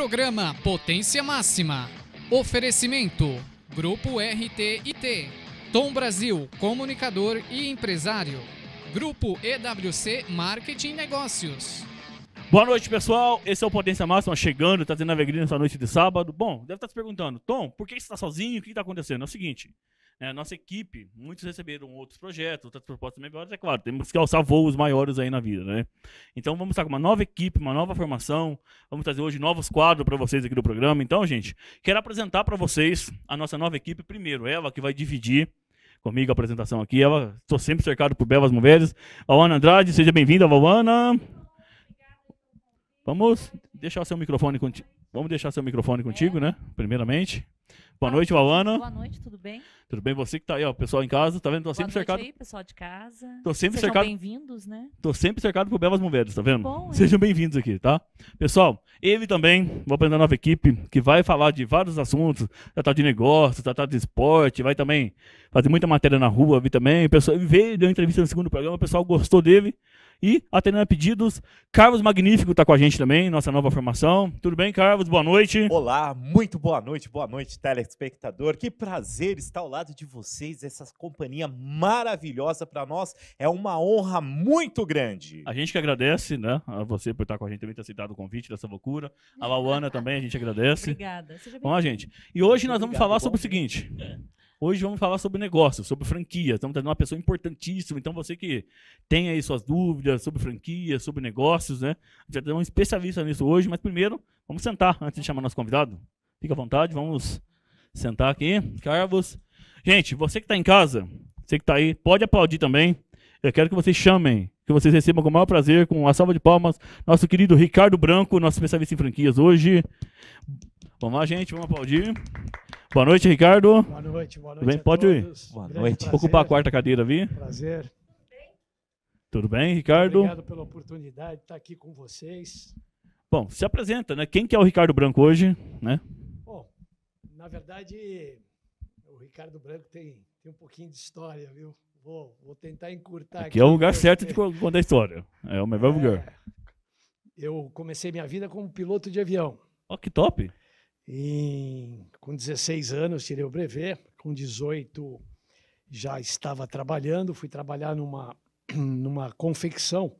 Programa Potência Máxima. Oferecimento: Grupo RTIT. Tom Brasil, comunicador e empresário. Grupo EWC Marketing Negócios. Boa noite, pessoal. Esse é o Potência Máxima chegando, tá a alegria nessa noite de sábado. Bom, deve estar se perguntando, Tom, por que você está sozinho? O que está acontecendo? É o seguinte, é, a Nossa equipe, muitos receberam outros projetos, outras propostas melhores, é claro, temos que alçar voos maiores aí na vida, né? Então vamos estar com uma nova equipe, uma nova formação, vamos trazer hoje novos quadros para vocês aqui do programa. Então, gente, quero apresentar para vocês a nossa nova equipe primeiro, ela que vai dividir comigo a apresentação aqui. Ela, estou sempre cercado por belas mulheres. Alana Andrade, seja bem-vinda, Valana. Vamos deixar seu microfone contigo. Vamos deixar seu microfone contigo, né? Primeiramente. Boa noite, Valana. Boa noite, tudo bem? Tudo bem, você que tá aí, ó, pessoal em casa, tá vendo? Tô Boa sempre cercado. Aí, pessoal de casa. Tô sempre Sejam cercado. bem-vindos, né? Tô sempre cercado por belas mulheres, tá vendo? Bom, Sejam bem-vindos aqui, tá? Pessoal, ele também, vou apresentar a nova equipe, que vai falar de vários assuntos, tratar de negócios, tratar de esporte, vai também fazer muita matéria na rua, vi também. pessoal veio, deu entrevista no segundo programa, o pessoal gostou dele. E, atendendo a pedidos, Carlos Magnífico está com a gente também, nossa nova formação. Tudo bem, Carlos? Boa noite. Olá, muito boa noite, boa noite, telespectador. Que prazer estar ao lado de vocês, essa companhia maravilhosa para nós. É uma honra muito grande. A gente que agradece, né, a você por estar com a gente também, ter aceitado o convite dessa loucura. A Lauana também, a gente agradece. Obrigada. Seja bem Bom, gente, e hoje muito nós vamos obrigado, falar sobre o seguinte. É. Hoje vamos falar sobre negócio, sobre franquia. Estamos trazendo uma pessoa importantíssima. Então, você que tem aí suas dúvidas sobre franquia, sobre negócios, né? Já tem um especialista nisso hoje, mas primeiro, vamos sentar antes de chamar nosso convidado. Fica à vontade, vamos sentar aqui. Carvos. Gente, você que está em casa, você que está aí, pode aplaudir também. Eu quero que vocês chamem, que vocês recebam com o maior prazer, com a salva de palmas, nosso querido Ricardo Branco, nosso especialista em franquias hoje. Vamos lá, gente, vamos aplaudir. Boa noite, Ricardo. Boa noite, boa noite. Tudo bem? Pode todos. ir. Boa Grande noite. Prazer. Ocupar a quarta cadeira, vi? Prazer. Tudo bem, Ricardo? Obrigado pela oportunidade de estar aqui com vocês. Bom, se apresenta, né? Quem que é o Ricardo Branco hoje, né? Bom, na verdade, o Ricardo Branco tem, tem um pouquinho de história, viu? Vou, vou tentar encurtar aqui. Aqui é o lugar certo de contar a história. É o melhor é, lugar. Eu comecei minha vida como piloto de avião. Ó, oh, que top! Em, com 16 anos tirei o brevê, com 18 já estava trabalhando, fui trabalhar numa, numa confecção,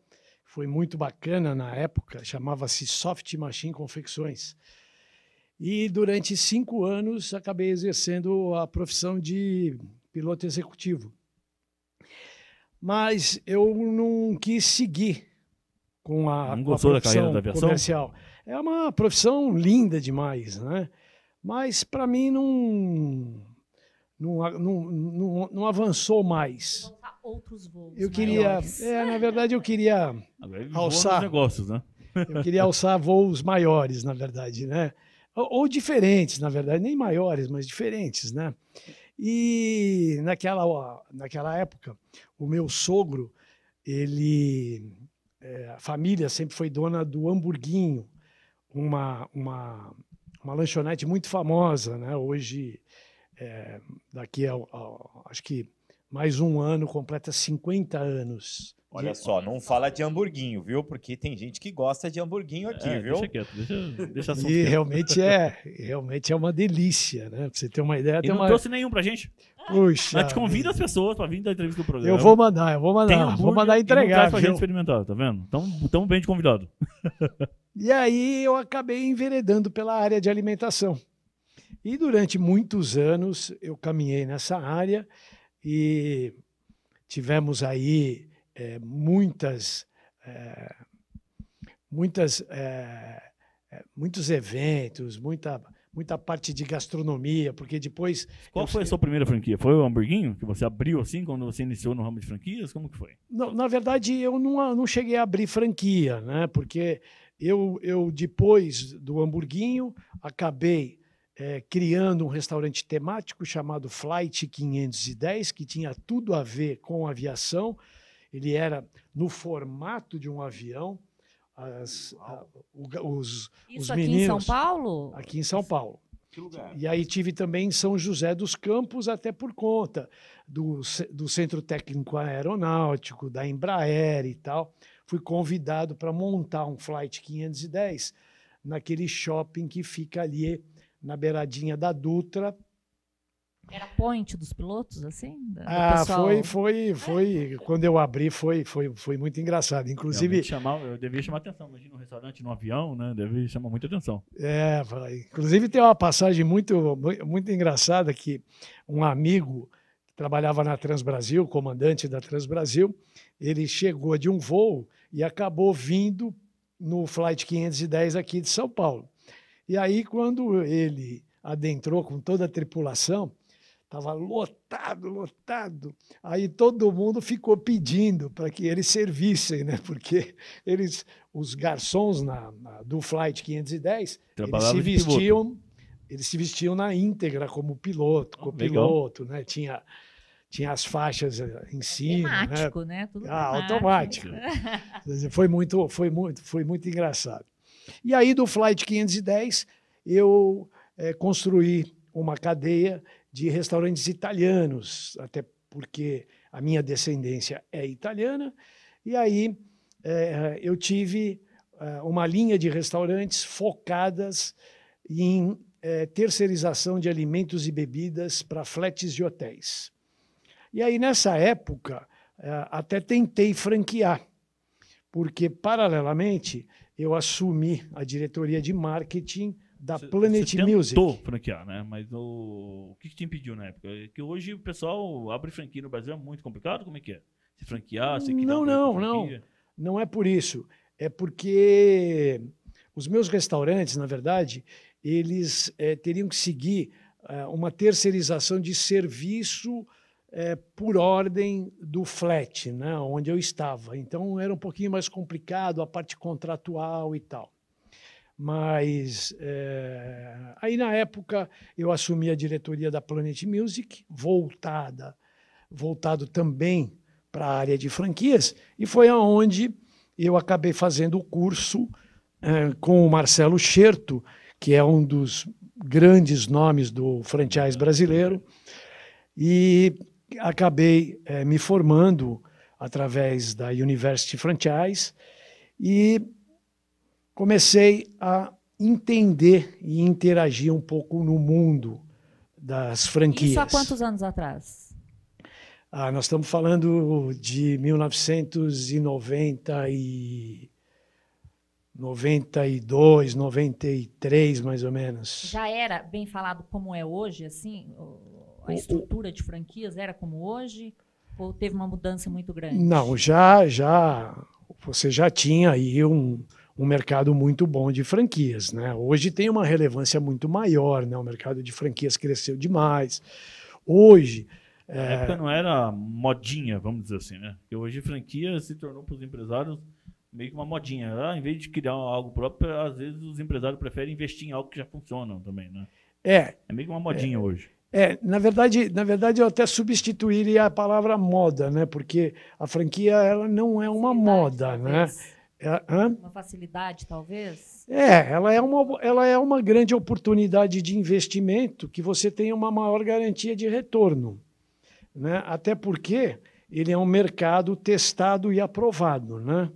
foi muito bacana na época, chamava-se Soft Machine Confecções. E durante cinco anos acabei exercendo a profissão de piloto executivo. Mas eu não quis seguir com a, não com a profissão da carreira da aviação? comercial. É uma profissão linda demais, né? Mas para mim não não, não, não, não, avançou mais. Outros voos eu queria, é, na verdade, eu queria alçar negócios, né? eu queria alçar voos maiores, na verdade, né? Ou, ou diferentes, na verdade, nem maiores, mas diferentes, né? E naquela, naquela época, o meu sogro, ele, é, a família sempre foi dona do Hamburguinho, uma, uma, uma lanchonete muito famosa, né? Hoje, é, daqui a, a, acho que mais um ano completa 50 anos. Olha só, não fala de hamburguinho, viu? Porque tem gente que gosta de hamburguinho aqui, é, viu? Deixa quieto, deixa, deixa E realmente é, realmente é uma delícia, né? Pra você ter uma ideia. E tem não uma... trouxe nenhum pra gente. Puxa. Mas te convida as pessoas pra vir da entrevista do programa. Eu vou mandar, eu vou mandar. Tem vou mandar entregar. E não traz pra viu? gente experimentar, tá vendo? Tão, tão bem de convidado. E aí eu acabei enveredando pela área de alimentação. E durante muitos anos eu caminhei nessa área e tivemos aí é, muitas, é, muitas, é, muitos eventos, muita, muita parte de gastronomia, porque depois. Qual foi a sua primeira franquia? Foi o hamburguinho que você abriu assim quando você iniciou no ramo de franquias? Como que foi? Não, na verdade, eu não, não cheguei a abrir franquia, né? Porque eu, eu depois do hamburguinho, acabei é, criando um restaurante temático chamado Flight 510, que tinha tudo a ver com aviação. Ele era no formato de um avião. As, a, o, os, Isso os meninos, aqui em São Paulo? Aqui em São Paulo. E aí tive também em São José dos Campos, até por conta do, do Centro Técnico Aeronáutico, da Embraer e tal fui convidado para montar um Flight 510 naquele shopping que fica ali na beiradinha da Dutra. Era point dos pilotos, assim? Do ah, pessoal... foi, foi, foi. Quando eu abri, foi, foi, foi muito engraçado. Inclusive. Chamar, eu devia chamar atenção. Imagina um restaurante, num avião, né? Deve chamar muita atenção. É, inclusive tem uma passagem muito, muito engraçada que um amigo trabalhava na Transbrasil, comandante da Transbrasil, ele chegou de um voo e acabou vindo no Flight 510 aqui de São Paulo. E aí, quando ele adentrou com toda a tripulação, estava lotado, lotado. Aí todo mundo ficou pedindo para que eles servissem, né? Porque eles, os garçons na, na do Flight 510, eles se vestiam, eles se vestiam na íntegra como piloto, ah, copiloto, oh, né? Tinha tinha as faixas eh, em cima. Né? Automático, né? né? Tudo ah, automático. foi, muito, foi, muito, foi muito engraçado. E aí, do Flight 510, eu é, construí uma cadeia de restaurantes italianos, até porque a minha descendência é italiana. E aí, é, eu tive é, uma linha de restaurantes focadas em terceirização de alimentos e bebidas para fletes de hotéis. E aí, nessa época, é, até tentei franquear, porque, paralelamente, eu assumi a diretoria de marketing da cê, Planet cê Music. tentou franquear, né? Mas o, o que, que, te impediu na época? É que hoje o pessoal abre franquia no Brasil é muito complicado? Como é que é? Se franquear, se Não, não, não. Não é por isso. É porque os meus restaurantes, na verdade, eles é, teriam que seguir é, uma terceirização de serviço é, por ordem do flat, né, onde eu estava. Então era um pouquinho mais complicado a parte contratual e tal. Mas é, aí na época eu assumi a diretoria da Planet Music, voltada, voltado também para a área de franquias, e foi aonde eu acabei fazendo o curso é, com o Marcelo Scherto, que é um dos grandes nomes do franchise brasileiro. E acabei é, me formando através da University Franchise e comecei a entender e interagir um pouco no mundo das franquias. Isso há quantos anos atrás? Ah, nós estamos falando de 1990 e 92, 93, mais ou menos. Já era bem falado como é hoje, assim? a estrutura de franquias era como hoje? Ou teve uma mudança muito grande? Não, já, já você já tinha aí um, um mercado muito bom de franquias. Né? Hoje tem uma relevância muito maior, né? o mercado de franquias cresceu demais. Hoje. Na época não era modinha, vamos dizer assim, né? Porque hoje franquia se tornou para os empresários meio que uma modinha. Ah, em vez de criar algo próprio, às vezes os empresários preferem investir em algo que já funciona também, né? É. É meio que uma modinha é, hoje. É, na verdade, na verdade eu até substituiria a palavra moda, né? Porque a franquia ela não é uma moda, né? talvez. né? É, uma facilidade, talvez? É, ela é, uma, ela é uma grande oportunidade de investimento que você tem uma maior garantia de retorno. Né? Até porque ele é um mercado testado e aprovado. Né?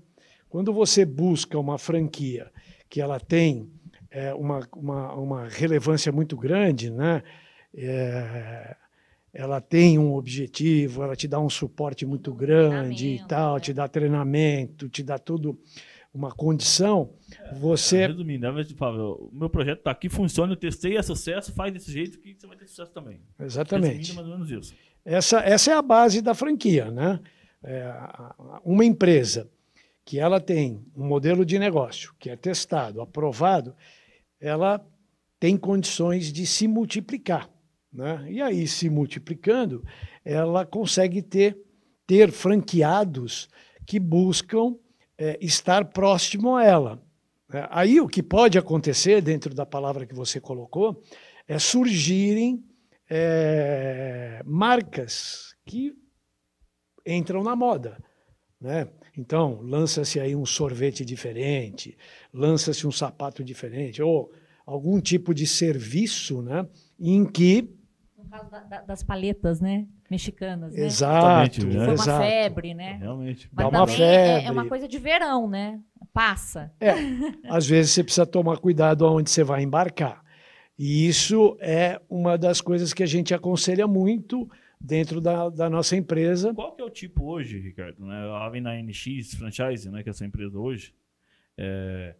Quando você busca uma franquia que ela tem é, uma, uma, uma relevância muito grande, né? É, ela tem um objetivo, ela te dá um suporte muito grande e tal, né? te dá treinamento, te dá tudo uma condição, é, você. É, resumindo, é o meu projeto está aqui, funciona, eu testei, é sucesso, faz desse jeito que você vai ter sucesso também. Exatamente. mais ou menos isso. Essa, essa é a base da franquia, né? É, uma empresa que ela tem um modelo de negócio que é testado, aprovado, ela tem condições de se multiplicar. Né? E aí, se multiplicando, ela consegue ter, ter franqueados que buscam é, estar próximo a ela. É, aí, o que pode acontecer, dentro da palavra que você colocou, é surgirem é, marcas que entram na moda. Né? Então, lança-se aí um sorvete diferente, lança-se um sapato diferente, ou algum tipo de serviço né, em que causa da, da, das paletas, né? Mexicanas. Né? Exato. Né? Foi uma Exato. febre, né? Realmente. Mas dá uma febre. É, é, uma coisa de verão, né? Passa. É. às vezes você precisa tomar cuidado aonde você vai embarcar. E isso é uma das coisas que a gente aconselha muito dentro da, da nossa empresa. Qual que é o tipo hoje, Ricardo? Né? A na NX Franchise, né, que é essa empresa hoje, é...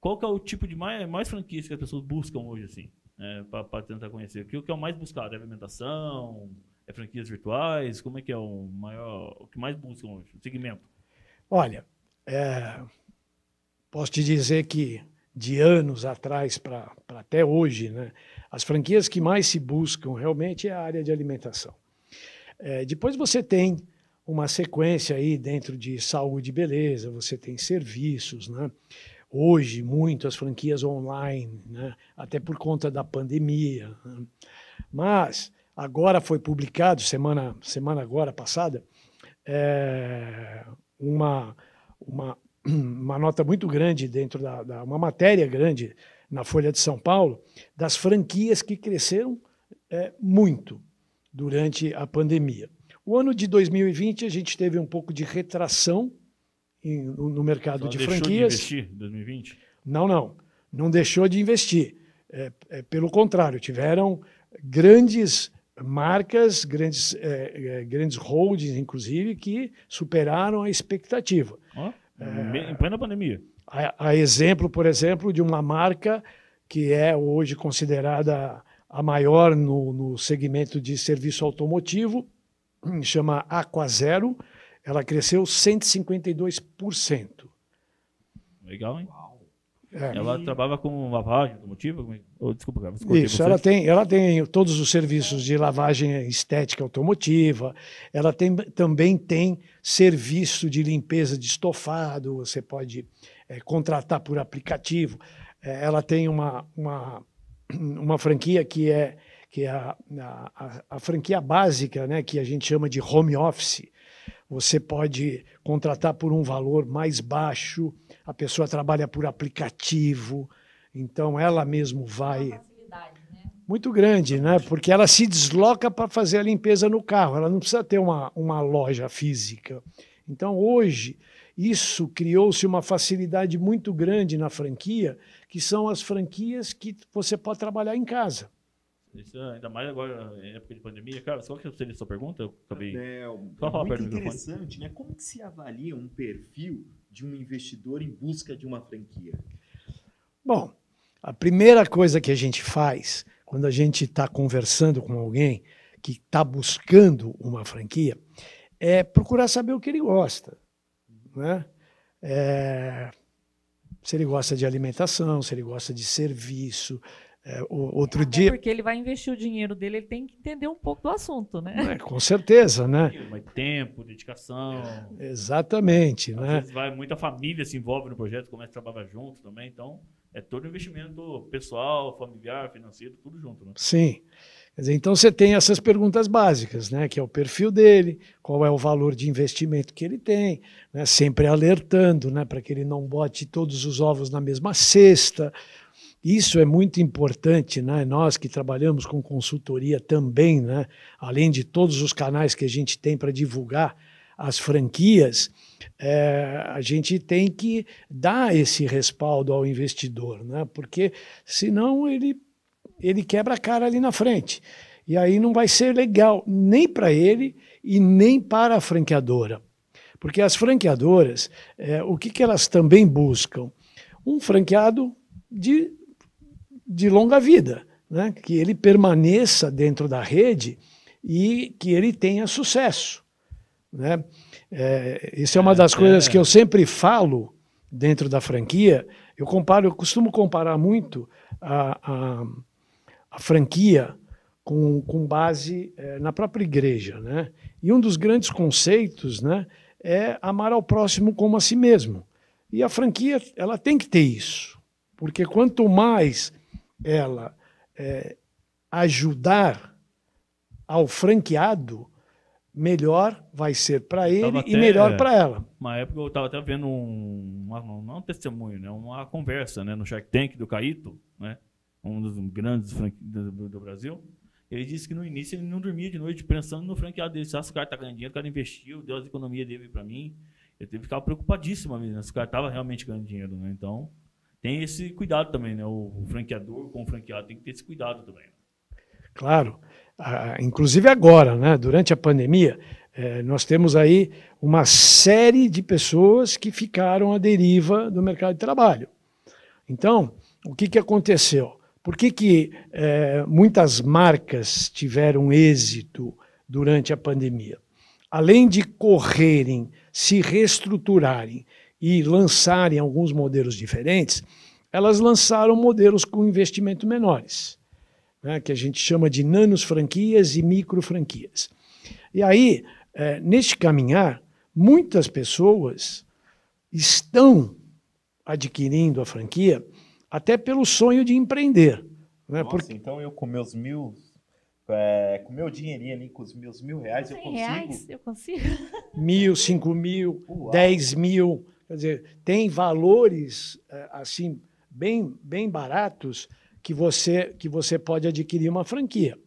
qual que é o tipo de mais, mais franquias que as pessoas buscam hoje, assim? é, né, para tentar conhecer? O que, o que é o mais buscado? É alimentação? É franquias virtuais? Como é que é o maior, o que mais buscam hoje, o segmento? Olha, é, posso te dizer que de anos atrás para até hoje, né, as franquias que mais se buscam realmente é a área de alimentação. É, depois você tem uma sequência aí dentro de saúde e beleza, você tem serviços, né? hoje muito as franquias online, né? até por conta da pandemia. Né? Mas agora foi publicado, semana, semana agora passada, é, uma, uma, uma nota muito grande dentro da, da, uma matéria grande na Folha de São Paulo das franquias que cresceram é, muito durante a pandemia. O ano de 2020 a gente teve um pouco de retração em, no mercado Só de franquias. Deixou de investir em 2020? Não, não. Não deixou de investir. É, é, pelo contrário, tiveram grandes marcas, grandes, é, é grandes holdings, inclusive, que superaram a expectativa. Oh, é, em plena pandemia. A, a, exemplo, por exemplo, de uma marca que é hoje considerada a maior no, no segmento de serviço automotivo, chama Aquazero. Zero ela cresceu 152%. Legal, hein? É. Ela trabalhava com lavagem automotiva? ou é oh, desculpa, cara. Isso, ela tem, ela tem todos os serviços de lavagem estética automotiva, ela tem, também tem serviço de limpeza de estofado, você pode é, contratar por aplicativo. É, ela tem uma, uma, uma franquia que é, que é a, a, a franquia básica, né, que a gente chama de home office, você pode contratar por um valor mais baixo, a pessoa trabalha por aplicativo, então ela mesmo vai. Né? Muito grande, né? Porque ela se desloca para fazer a limpeza no carro, ela não precisa ter uma, uma loja física. Então, hoje, isso criou-se uma facilidade muito grande na franquia, que são as franquias que você pode trabalhar em casa. Isso, é, ainda mais agora, em época de pandemia. Cara, só que seria a sua pergunta? Eu acabei. É, só é muito interessante, né? Como que se avalia um perfil de um investidor em busca de uma franquia? Bom, a primeira coisa que a gente faz quando a gente está conversando com alguém que está buscando uma franquia é procurar saber o que ele gosta. Né? É, se ele gosta de alimentação, se ele gosta de serviço, é, o, outro dia. Porque ele vai investir o dinheiro dele, ele tem que entender um pouco do assunto, né? É, com certeza, né? Mas tempo, dedicação. É, exatamente, Às né? Vezes vai, muita família se envolve no projeto, começa a trabalhar junto também, então é todo investimento pessoal, familiar, financeiro, tudo junto, né? Sim. Dizer, então você tem essas perguntas básicas, né? Que é o perfil dele, qual é o valor de investimento que ele tem, né? sempre alertando, né? Para que ele não bote todos os ovos na mesma cesta isso é muito importante, né? Nós que trabalhamos com consultoria também, né? Além de todos os canais que a gente tem para divulgar as franquias, é, a gente tem que dar esse respaldo ao investidor, né? Porque senão ele ele quebra a cara ali na frente. E aí não vai ser legal nem para ele e nem para a franqueadora. Porque as franqueadoras, é, o que, que elas também buscam? Um franqueado de de longa vida, né? que ele permaneça dentro da rede e que ele tenha sucesso. Né? É, isso é uma das é. coisas que eu sempre falo dentro da franquia. Eu comparo, eu costumo comparar muito a, a, a franquia com, com base é, na própria igreja, né? E um dos grandes conceitos, né, é amar ao próximo como a si mesmo. E a franquia, ela tem que ter isso, porque quanto mais ela é, ajudar ao franqueado, melhor vai ser para ele até, e melhor é, para ela. Uma época eu estava até vendo um, não é um testemunho, né, uma conversa né, no Shark Tank do Caíto, né, um dos grandes do, do, do, Brasil. Ele disse que no início ele não dormia de noite pensando no franqueado dele. Se ah, esse cara está ganhando dinheiro, o cara investiu, deu as economias dele para mim. Eu teve que ficar preocupadíssimo mesmo, se o cara estava realmente ganhando dinheiro. Né, então, tem esse cuidado também, né? O franqueador com o franqueado tem que ter esse cuidado também. Claro. Ah, inclusive agora, né? durante a pandemia, eh, nós temos aí uma série de pessoas que ficaram à deriva do mercado de trabalho. Então, o que, que aconteceu? Por que, que eh, muitas marcas tiveram êxito durante a pandemia? Além de correrem, se reestruturarem e lançarem alguns modelos diferentes, elas lançaram modelos com investimento menores, né, que a gente chama de nanos franquias e micro franquias. E aí, é, neste caminhar, muitas pessoas estão adquirindo a franquia até pelo sonho de empreender. Né? Nossa, Porque... então eu com meus mil é, com meu dinheirinho ali, com os meus mil reais, eu consigo. Reais, eu consigo. Mil, cinco mil, Uau. dez mil. Quer dizer, tem valores eh, assim bem, bem baratos que você, que você pode adquirir uma franquia.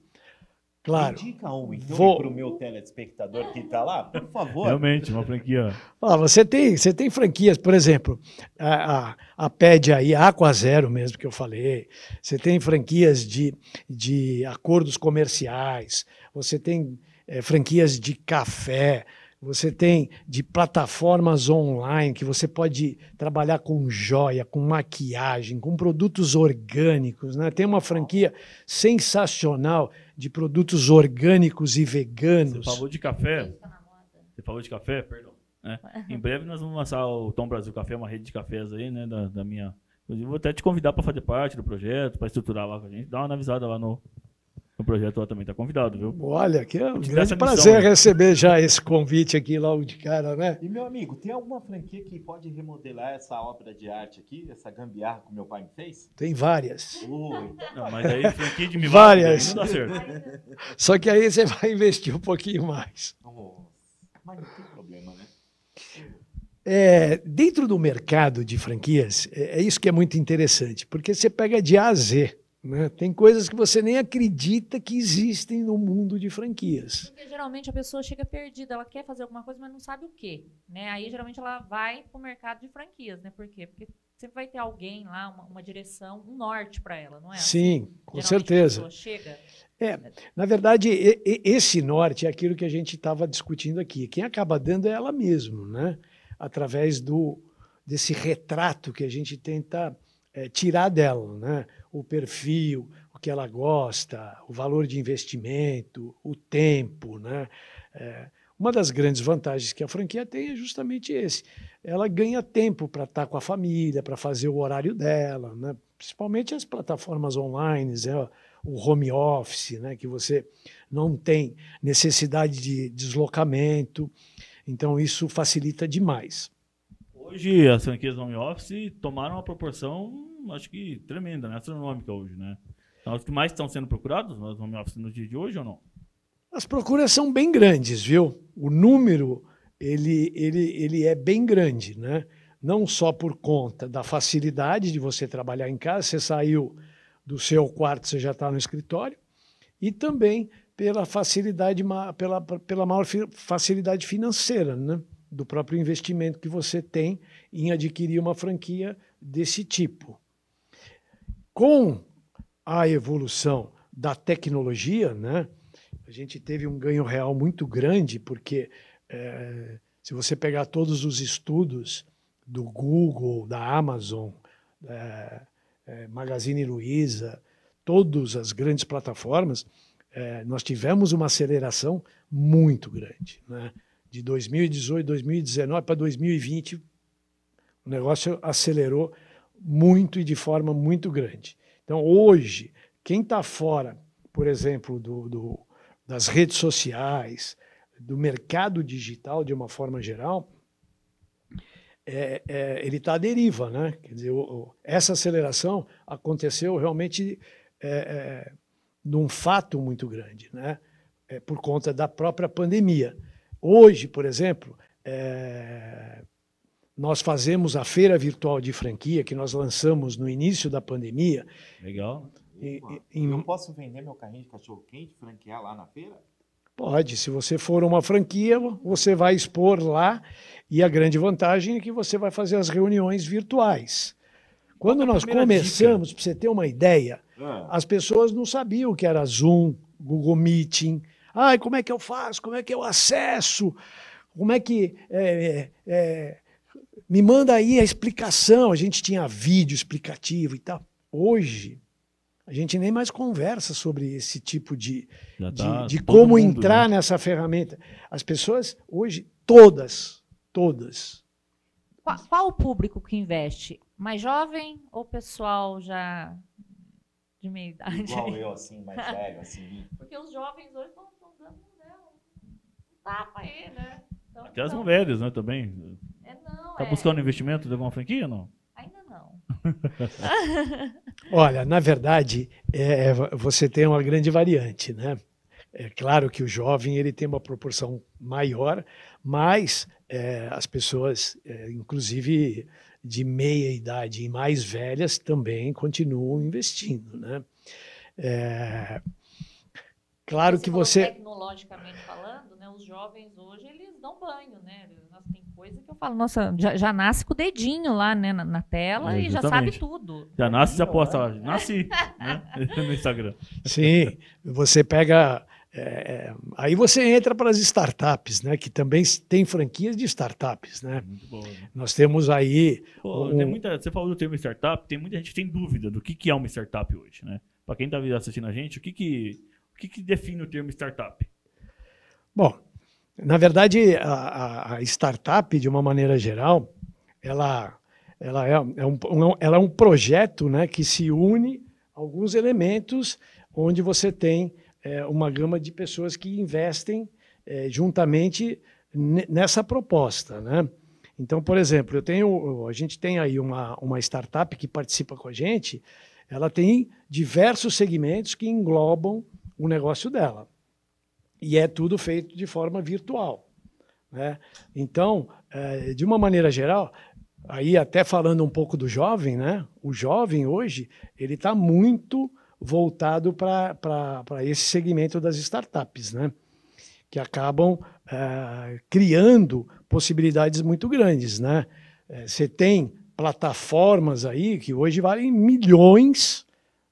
Claro. Indica um, então, vou... para o meu telespectador que está lá, por favor. Realmente, uma franquia. Ah, você, tem, você tem franquias, por exemplo, a, a, a PED aí, a Aqua Zero mesmo, que eu falei. Você tem franquias de, de acordos comerciais, você tem é, franquias de café, você tem de plataformas online que você pode trabalhar com joia, com maquiagem, com produtos orgânicos, né? Tem uma franquia sensacional de produtos orgânicos e veganos. Você falou de café? Você falou de café? Perdão. É. Uhum. Em breve nós vamos lançar o Tom Brasil Café, uma rede de cafés aí, né, da, da minha... Inclusive, vou até te convidar para fazer parte do projeto, para estruturar lá com a gente. Dá uma avisada lá no, o projeto lá também está convidado, viu? Olha, que é um grande prazer né? receber já esse convite aqui logo de cara, né? E meu amigo, tem alguma franquia que pode remodelar essa obra de arte aqui, essa gambiarra que meu pai me fez? Tem várias. Uh, não, mas aí franquia de mil várias. não dá certo. Só que aí você vai investir um pouquinho mais. Oh, mas não tem problema, né? É, dentro do mercado de franquias, é, é isso que é muito interessante, porque você pega de A a Z. Né? Tem coisas que você nem acredita que existem no mundo de franquias. Porque geralmente a pessoa chega perdida, ela quer fazer alguma coisa, mas não sabe o quê. Né? Aí geralmente ela vai para o mercado de franquias, né? Por quê? Porque sempre vai ter alguém lá, uma, uma direção, um norte para ela, não é? Assim? Sim, com geralmente certeza. chega. É, na verdade, esse norte é aquilo que a gente estava discutindo aqui. Quem acaba dando é ela mesma, né? Através do desse retrato que a gente tenta é, tirar dela, né? o perfil, o que ela gosta, o valor de investimento, o tempo. Né? É, uma das grandes vantagens que a franquia tem é justamente esse. Ela ganha tempo para estar tá com a família, para fazer o horário dela, né? principalmente as plataformas online, né? o home office, né? que você não tem necessidade de deslocamento. Então, isso facilita demais hoje as franquias home office tomaram uma proporção, acho que tremenda, né? astronômica hoje, né? Então, os que mais estão sendo procurados, nas home office no dia de hoje ou não? As procuras são bem grandes, viu? O número ele, ele, ele é bem grande, né? Não só por conta da facilidade de você trabalhar em casa, você saiu do seu quarto, você já está no escritório, e também pela facilidade, pela, pela maior facilidade financeira, né? do próprio investimento que você tem em adquirir uma franquia desse tipo. Com a evolução da tecnologia, né, a gente teve um ganho real muito grande, porque é, se você pegar todos os estudos do Google, da Amazon, é, é, Magazine Luiza, todas as grandes plataformas, nós tivemos uma aceleração muito grande. Né? de 2018, 2019 para 2020, o negócio acelerou muito e de forma muito grande. Então, hoje, quem está fora, por exemplo, do, do, das redes sociais, do mercado digital de uma forma geral, é, é, ele está à deriva. Né? Quer dizer, o, o, essa aceleração aconteceu realmente é, é num fato muito grande, né? É, por conta da própria pandemia. Hoje, por exemplo, é, nós fazemos a feira virtual de franquia que nós lançamos no início da pandemia. Legal. E, Opa, Eu posso vender meu carrinho de cachorro quente, franquear lá na feira? Pode, se você for uma franquia, você vai expor lá e a grande vantagem é que você vai fazer as reuniões virtuais. Quando é nós começamos, para você ter uma ideia, ah. as pessoas não sabiam o que era Zoom, Google Meeting, Ai, como é que eu faço? Como é que eu acesso? Como é que. É, é, é, me manda aí a explicação. A gente tinha vídeo explicativo e tal. Hoje, a gente nem mais conversa sobre esse tipo de, tá de, de como mundo, entrar né? nessa ferramenta. As pessoas, hoje, todas, todas. Qual, qual o público que investe? Mais jovem ou pessoal já de meia idade. Igual eu, assim, mais velho, assim. Porque os jovens hoje estão tapa tá, aí, né? Então, Até as mulheres, né, também. É, não, tá é... buscando investimento de alguma franquia ou não? Ainda não. Olha, na verdade, é, é, você tem uma grande variante, né? É claro que o jovem ele tem uma proporção maior, mas é, as pessoas, é, inclusive de meia idade e mais velhas, também continuam investindo, né? É, claro que você tecnologicamente falando, né, os jovens hoje eles dão banho, né? Nossa, tem coisa que eu falo, nossa, já, já nasce com o dedinho lá, né, na, na tela é, e já sabe tudo. Já nasce, já posta lá, nasci, né, no Instagram. Sim, você pega é, é, aí você entra para as startups, né? Que também tem franquias de startups, né? Bom, né? Nós temos aí. Pô, um... tem muita, você falou do termo startup, tem muita gente que tem dúvida do que, que é uma startup hoje, né? Para quem está assistindo a gente, o que, que que, que define o termo startup? Bom, na verdade, a, a startup, de uma maneira geral, ela, ela, é, é, um, ela é um projeto né, que se une a alguns elementos onde você tem é, uma gama de pessoas que investem é, juntamente nessa proposta. Né? Então, por exemplo, eu tenho, a gente tem aí uma, uma startup que participa com a gente, ela tem diversos segmentos que englobam o negócio dela. E é tudo feito de forma virtual. Né? Então, é, de uma maneira geral, aí até falando um pouco do jovem, né? o jovem hoje ele está muito voltado para esse segmento das startups, né? que acabam é, criando possibilidades muito grandes. Né? Eh, você tem plataformas aí que hoje valem milhões,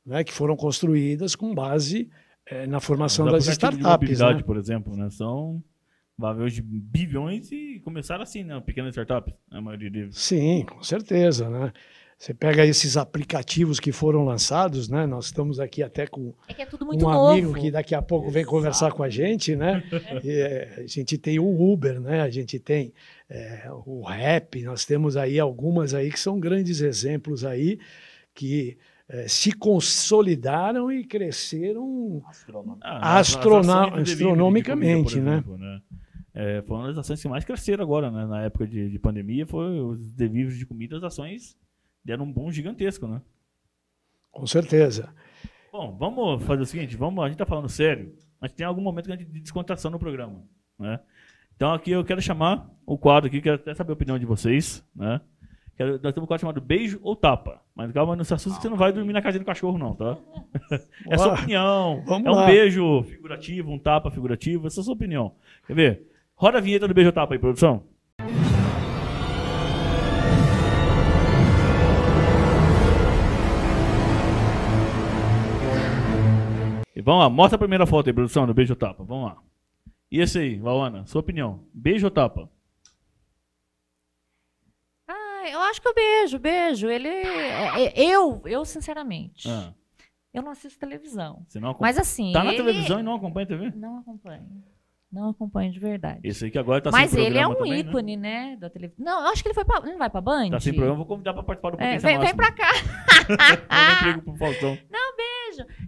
né, que foram construídas com base é, na formação das startups. né? por exemplo, né? são valores de bilhões e começaram assim, né? pequenas startups, né? a maioria deles. Sim, com certeza. Né? Você pega esses aplicativos que foram lançados, né? Nós estamos aqui até com é é um amigo novo. que daqui a pouco Exato. vem conversar com a gente, né? É. a gente tem o Uber, né? A gente tem é, o Rap, nós temos aí algumas aí que são grandes exemplos aí que eh, se consolidaram e cresceram ah, ah astronom astronomicamente, né? né? É, foram as ações que mais cresceram agora, né? Na época de, de pandemia, foi os deliveries de comida, as ações deram um boom gigantesco, né? Com certeza. Bom, vamos fazer o seguinte, vamos, a gente está falando sério, mas tem algum momento de descontração no programa, né? Então aqui eu quero chamar o quadro aqui, quero até saber a opinião de vocês, né? É, nós temos um quadro chamado Beijo ou Tapa. Mas calma, não se assusta que você não vai dormir na casa do cachorro, não, tá? é sua opinião. Vamos é um lá. beijo figurativo, um tapa figurativo. Essa é só sua opinião. Quer ver? Roda a vinheta do Beijo ou Tapa aí, produção. E vamos lá, mostra a primeira foto aí, produção, do Beijo ou Tapa. Vamos lá. E esse aí, Valana, sua opinião. Beijo ou tapa? eu acho que eu beijo, beijo. Ele. É, é, eu, eu, sinceramente. Ah. Eu não assisto televisão. Você não acompanha? Mas assim. Tá na ele... televisão e não acompanha a TV? Não acompanho. Não acompanho de verdade. Esse aí que agora tá Mas sem ele é um também, né? ícone, né? né? Da televisão. Não, eu acho que ele foi pra... Ele não vai pra Band? Tá sem problema, vou convidar pra participar do Potência é, vem, Vem pra cá. eu não emprego pro Faltão. Não, bem.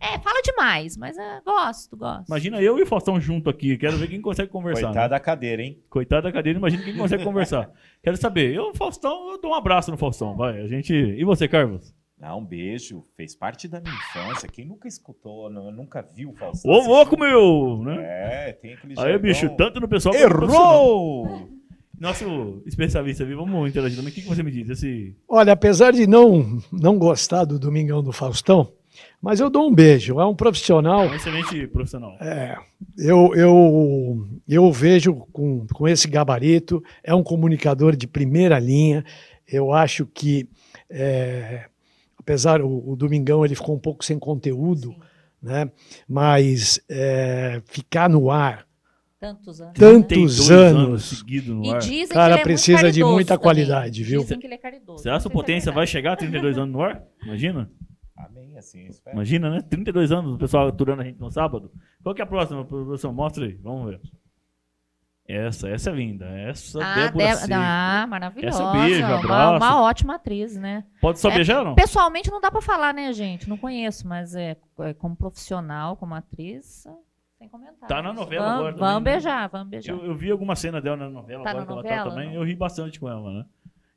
É, fala demais, mas é, gosto, gosto. Imagina eu e o Faustão junto aqui. Quero ver quem consegue conversar. Né? Coitada né? da cadeira, hein? Coitada da cadeira, imagina quem consegue conversar. Quero saber. Eu, Faustão, eu dou um abraço no Faustão. Vai, a gente. E você, Carlos? Ah, um beijo. Fez parte da minha infância. Quem nunca escutou, nunca viu o Faustão. Ô, louco, meu! Né? É, tem aquele Aí, jargão... bicho, tanto no pessoal Errou! No Nosso especialista viu interagir também. O que, que você me diz? Esse... Olha, apesar de não, não gostar do Domingão do Faustão, mas eu dou um beijo, é um profissional. É um excelente profissional. É, eu, eu, eu vejo com, com esse gabarito, é um comunicador de primeira linha. Eu acho que, é, apesar o, o, Domingão ele ficou um pouco sem conteúdo, né? mas é, ficar no ar tantos anos. Tantos né? anos. seguido no ar. E Cara, é precisa de muita também. qualidade, viu? Dizem que ele é caridoso. Será que sua é potência vai chegar a 32 anos no ar? Imagina? assim, espero. É- Imagina, né? 32 anos o pessoal aturando a gente no sábado. Qual que é a próxima, professor? Mostra aí, vamos ver. Essa, essa é linda. Essa ah, Débora Deb... Ah, maravilhosa. Essa beijo, abraço. Uma, uma ótima atriz, né? Pode só é, beijar, não? Pessoalmente não dá pra falar, né, gente? Não conheço, mas é, é como profissional, como atriz, sem comentar. Tá na novela vamos, agora vamos também. Né? beijar, né? vamos beijar. Eu, eu, vi alguma cena dela na novela, tá agora na novela, ela tá também. Não? Eu ri bastante com ela, né?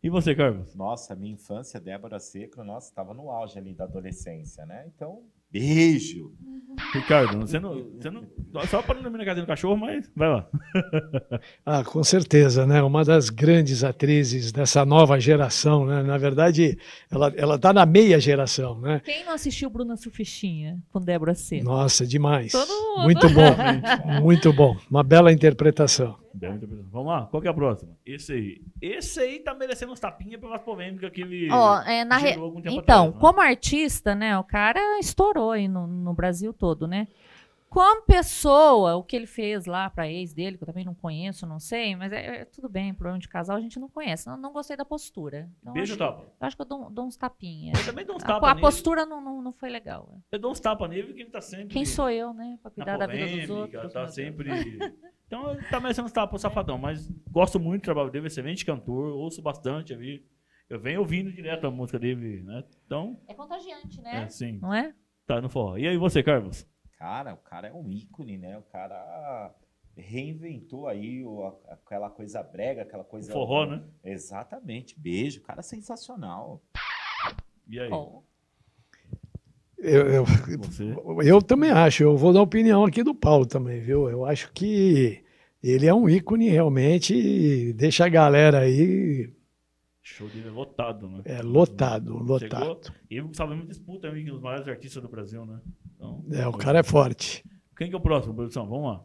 E você, Carlos? Nossa, minha infância, Débora Seco, nossa, estava no auge ali da adolescência, né? Então, beijo! Uhum. Ricardo, você não. Você não só para não dormir na casa do cachorro, mas vai lá. ah, com certeza, né? Uma das grandes atrizes dessa nova geração, né? Na verdade, ela, ela tá na meia geração, né? Quem não assistiu Bruna Surfistinha com Débora Seco? Nossa, demais. Todo mundo. Muito bom, muito bom. Uma bela interpretação pressão. Vamos lá, qual que é a próxima? Esse aí. Esse aí tá merecendo uns tapinhas pelas polêmicas que ele Ó, é, na re... Então, atrás, né? como artista, né, o cara estourou aí no, no Brasil todo, né? Como pessoa, o que ele fez lá para ex dele, que eu também não conheço, não sei, mas é, é tudo bem, problema de casal a gente não conhece. Não, não gostei da postura. Então, Beijo, acho, tapa. Acho que eu dou, dou uns tapinhas. Eu também dou uns tapas. A, a postura não, não, não, foi legal. Eu dou uns tapas nele porque ele tá sempre. Quem sou eu, né? Para cuidar da vida dos outros. Tá sempre. então ele tá merecendo uns tapas, safadão, mas gosto muito do trabalho dele, excelente cantor, ouço bastante ali. Eu venho ouvindo direto a música dele, né? Então. É contagiante, né? É, sim. Não é? Tá no forró. E aí você, Carlos? cara, o cara é um ícone, né? O cara reinventou aí o, aquela coisa brega, aquela coisa. Forró, né? Exatamente. Beijo, cara é sensacional. E aí? Eu, eu, eu, também acho, eu vou dar opinião aqui do Paulo também, viu? Eu acho que ele é um ícone realmente e deixa a galera aí. Show de lotado, né? É, lotado, lotado. Chegou, e sabe, uma disputa entre os maiores artistas do Brasil, né? Então, é, o cara é forte. Quem que é o próximo, produção? Vamos lá.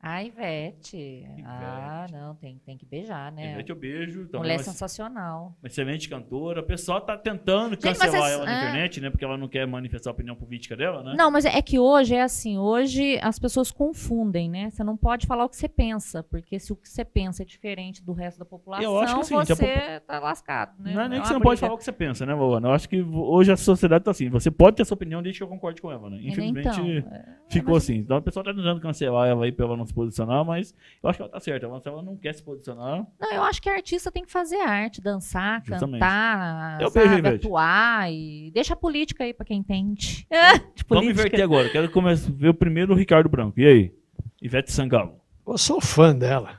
A Ivete. Ah, Ivete. Ah, não tem, tem que beijar, né? Tem que eu beijo. Mulher é sensacional. Uma excelente cantora. O pessoal tá tentando cancelar Gente, vocês, ela na é... internet, né? Porque ela não quer manifestar a opinião política dela, né? Não, mas é que hoje é assim, hoje as pessoas confundem, né? Você não pode falar o que você pensa, porque se o que você pensa é diferente do resto da população, eu acho que, assim, você está tá lascado, né? Não é nem é que você não pode falar o que você pensa, né, Vovana? Eu acho que hoje a sociedade tá assim, você pode ter sua opinião desde que eu concorde com ela, né? É, Infelizmente, então, ficou mas... assim. Então o pessoal tá tentando cancelar ela aí pra ela não se posicionar, mas eu acho que ela tá certa. Ela não quer se posicionar. Não, eu acho que artista tem que fazer arte, dançar, Justamente. cantar, sabe, atuar. E... Deixa a política aí para quem entende. Vamos inverter agora. Quero começar, ver o primeiro o Ricardo Branco. E aí? Ivete Sangalo. Eu sou fã dela.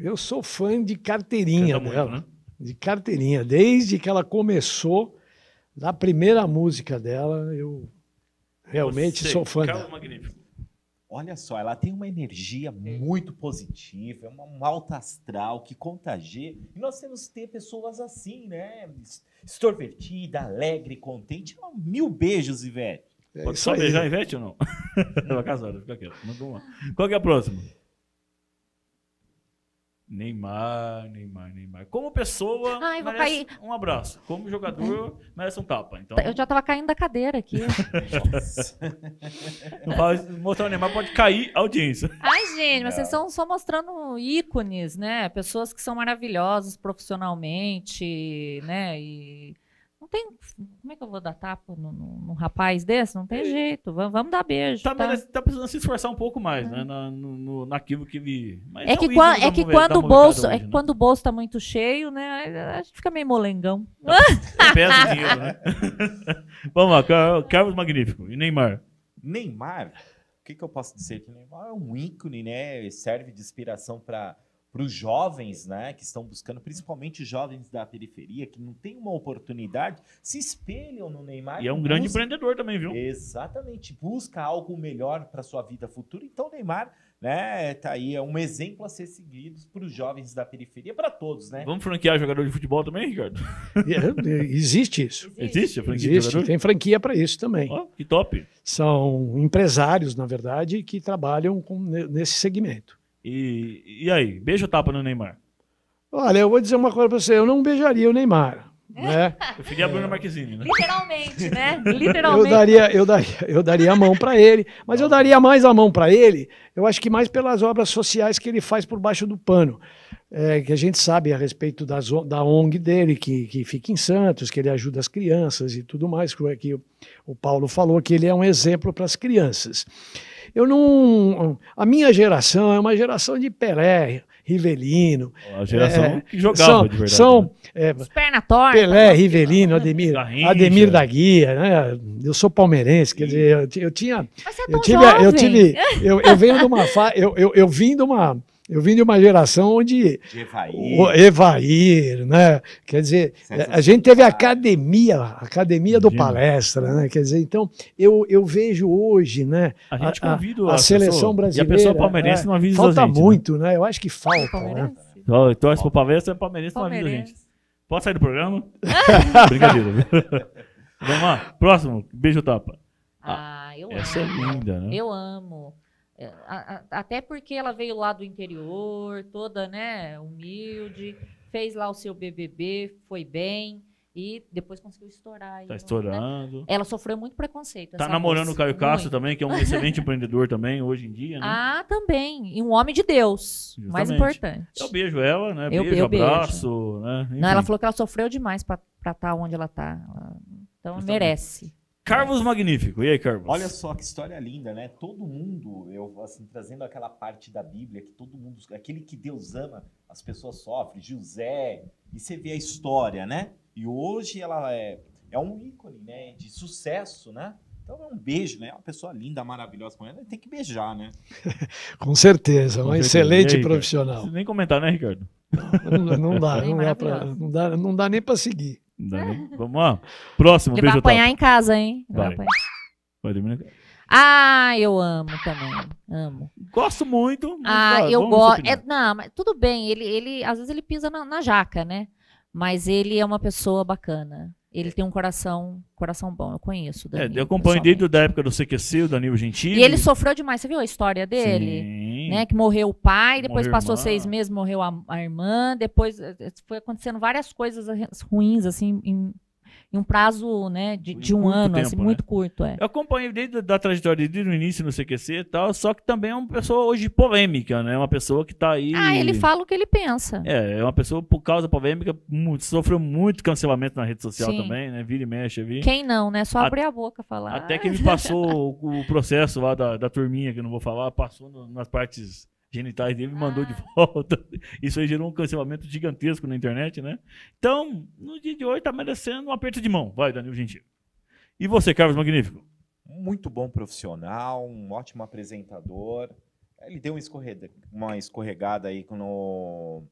Eu sou fã de carteirinha Canta dela. Muito, né? De carteirinha. Desde que ela começou, da primeira música dela, eu realmente Você, sou fã dela. Magnífico. Olha só, ela tem uma energia muito positiva, é uma, um astral que contagia. E nós temos que ter pessoas assim, né? Extrovertida, alegre, contente. Mil beijos, Ivete. É Pode só beijar a Ivete ou não? Ela casada, fica quieto. Qual que é a próxima? Neymar, Neymar, Neymar. Como pessoa, Ai, vou cair. um abraço. Como jogador, merece um tapa. Então... Eu já tava caindo da cadeira aqui. mostrar o Neymar pode cair a audiência. Ai, gente, mas é. vocês estão só mostrando ícones, né? Pessoas que são maravilhosas profissionalmente, né? E tem. Como é que eu vou dar tapa num, num rapaz desse? Não tem é. jeito. Vamos, vamos dar beijo. Tá, tá. tá, precisando se esforçar um pouco mais, é. né? Na, no, naquilo que ele. Mas é, que, quando, é que é quando o bolso. É hoje, é que né? quando o bolso tá muito cheio, né? A gente fica meio molengão. pesa o dinheiro, né? vamos lá, Carlos Magnífico. E Neymar? Neymar? O que, que eu posso dizer? Que Neymar é um ícone, né? Serve de inspiração para para os jovens, né, que estão buscando, principalmente jovens da periferia, que não tem uma oportunidade, se espelham no Neymar. E é um busca... grande empreendedor também, viu? Exatamente, busca algo melhor para sua vida futura. Então, Neymar, né, tá aí é um exemplo a ser seguido para os jovens da periferia, para todos, né? Vamos franquear jogador de futebol também, Ricardo? É, é, existe isso. Existe, a franquia Existe. de Tem franquia para isso também. Oh, que top! São empresários, na verdade, que trabalham com, nesse segmento. E, e aí, beijo ou tapa no Neymar? Olha, eu vou dizer uma coisa para você, eu não beijaria o Neymar. Né? Eu fiquei a Bruna Marquezine, né? Literalmente, né? Literalmente. Eu daria, eu daria, eu daria a mão para ele, mas eu daria mais a mão para ele, eu acho que mais pelas obras sociais que ele faz por baixo do pano. É, que a gente sabe a respeito das, da ONG dele, que, que fica em Santos, que ele ajuda as crianças e tudo mais, que, que o, o Paulo falou que ele é um exemplo para as crianças. Eu não. A minha geração é uma geração de Pelé, Rivelino. A geração é, que jogava, são, de verdade. São né? é, torta, Pelé, né? Rivelino, ah, Ademir, Ademir da Guia, né? Eu sou palmeirense, quer dizer, eu, eu tinha. Mas você é eu tive, jovem. eu tive. Eu, eu venho de uma. Fa... Eu, eu, eu vim de uma eu vim de uma geração onde. De Evair. Evair, né? Quer dizer, a gente teve academia, academia do palestra, né? Quer dizer, então, eu, eu vejo hoje, né? A gente convida a, a, a, seleção pessoa, brasileira. E a pessoa né? palmeirense não avisa Falta gente, né? muito, né? né? Eu acho que falta. Né? se for palmeirense, então, é palmeirense, não avisa a gente. Pode sair do programa? Brincadeira. Vamos lá, próximo. Beijo, tapa. Ah, eu essa é amo. Essa é linda, né? Eu amo. É, até porque ela veio lá do interior, toda né, humilde, fez lá o seu BBB, foi bem. E depois conseguiu estourar. Tá né? estourando. Né? Ela sofreu muito preconceito. Tá namorando moça. o Caio Castro muito. também, que é um excelente empreendedor também, hoje em dia, né? Ah, também. E um homem de Deus. Justamente. Mais importante. Eu beijo ela, né? Eu, beijo, eu abraço. Beijo. Né? Não, ela falou que ela sofreu demais para estar tá onde ela tá. Então, Justamente. merece. Carlos Magnífico. E aí, Carlos? Olha só que história linda, né? Todo mundo, eu assim, trazendo aquela parte da Bíblia que todo mundo, aquele que Deus ama, as pessoas sofrem, José, e você vê a história, né? E hoje ela é, é um ícone, né, de sucesso, né? Então é um beijo, né? É uma pessoa linda, maravilhosa com ela, tem que beijar, né? com certeza, com certeza. excelente aí, profissional. nem comentar, né, Ricardo? Não, não, dá, não dá, é pra, não, dá, não dá nem para seguir. Vamos lá. Próximo, Ele beijo. Vai apanhar em casa, hein? Vai. Vai, Ah, eu amo também. Amo. Gosto muito. Ah, vai, eu gosto. É, não, mas tudo bem. Ele, ele, às vezes ele pisa na, na jaca, né? Mas ele é uma pessoa bacana. Ele tem um coração, coração bom, eu conheço. É, Danilo, é, eu acompanho desde da época do CQC, o Danilo Gentili. E ele sofreu demais, você viu a história dele? Sim. Né, que morreu o pai, depois morreu passou seis meses, morreu a, a, irmã, depois eh, eh, foi acontecendo várias coisas eh, ruins, assim, em, em um prazo né, de, de um ano, tempo, assim, né? muito curto. É. Eu acompanhei desde da trajetória desde o início no CQC e tal, só que também é uma pessoa hoje polêmica, né? É uma pessoa que está aí. Ah, ele fala o que ele pensa. É, é uma pessoa por causa da polêmica, muito, sofreu muito cancelamento na rede social Sim. também, né? Vira e mexe vi. Quem não, né? Só abrir a, boca falar. Até ah. que ele passou o, o processo lá da, da turminha, que eu não vou falar, passou no, nas partes genitais dele e mandou ah. de volta. Isso aí gerou um cancelamento gigantesco na internet, né? Então, no dia de hoje está merecendo um aperto de mão. Vai, Danilo Gentil. E você, Carlos Magnífico? Muito bom profissional, um ótimo apresentador. Ele deu uma, escorrega... uma escorregada aí no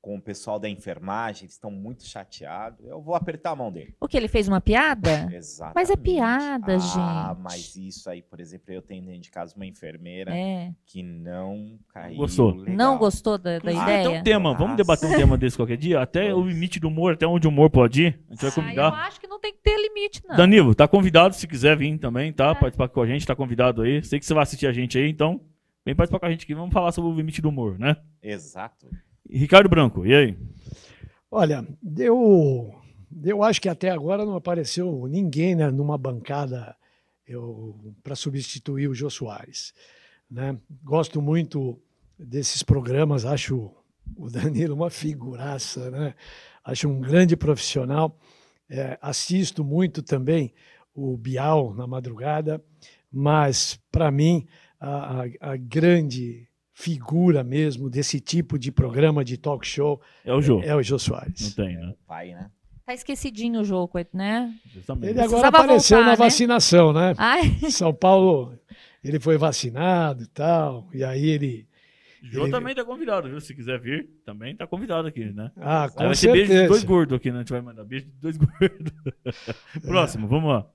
com o pessoal da enfermagem, eles estão muito chateados. Eu vou apertar a mão dele. O que? Ele fez uma piada? Exato. Mas é piada, ah, gente. Ah, mas isso aí, por exemplo, eu tenho dentro de casa uma enfermeira é. que não caiu. Gostou. Legal. Não gostou da, da ah, ideia? Então, tema. Nossa. Vamos debater um tema desse qualquer dia? Até o limite do humor, até onde o humor pode ir. A gente vai ah, convidar. Ah, eu acho que não tem que ter limite, não. Danilo, tá convidado se quiser vir também, tá? É. Participar com a gente, tá convidado aí. Sei que você vai assistir a gente aí, então vem participar com a gente aqui. Vamos falar sobre o limite do humor, né? Exato. Ricardo Branco, e aí? Olha, eu, eu acho que até agora não apareceu ninguém né, numa bancada para substituir o Jô Soares. Né? Gosto muito desses programas, acho o Danilo uma figuraça, né? acho um grande profissional. É, assisto muito também o Bial na madrugada, mas para mim a, a, a grande figura mesmo desse tipo de programa de talk show é o Jô. É, é o Jô Soares. Não tem, né? Pai, né? Tá esquecidinho o jogo, né? Ele agora Precisava apareceu voltar, na né? vacinação, né? Ai. São Paulo, ele foi vacinado e tal, e aí ele... João ele... também tá convidado, viu? Se quiser vir, também tá convidado aqui, né? Ah, com vai certeza. Vai ser beijo de dois gordos aqui, né? A gente vai mandar beijo de dois gordos. Próximo, é. vamos lá.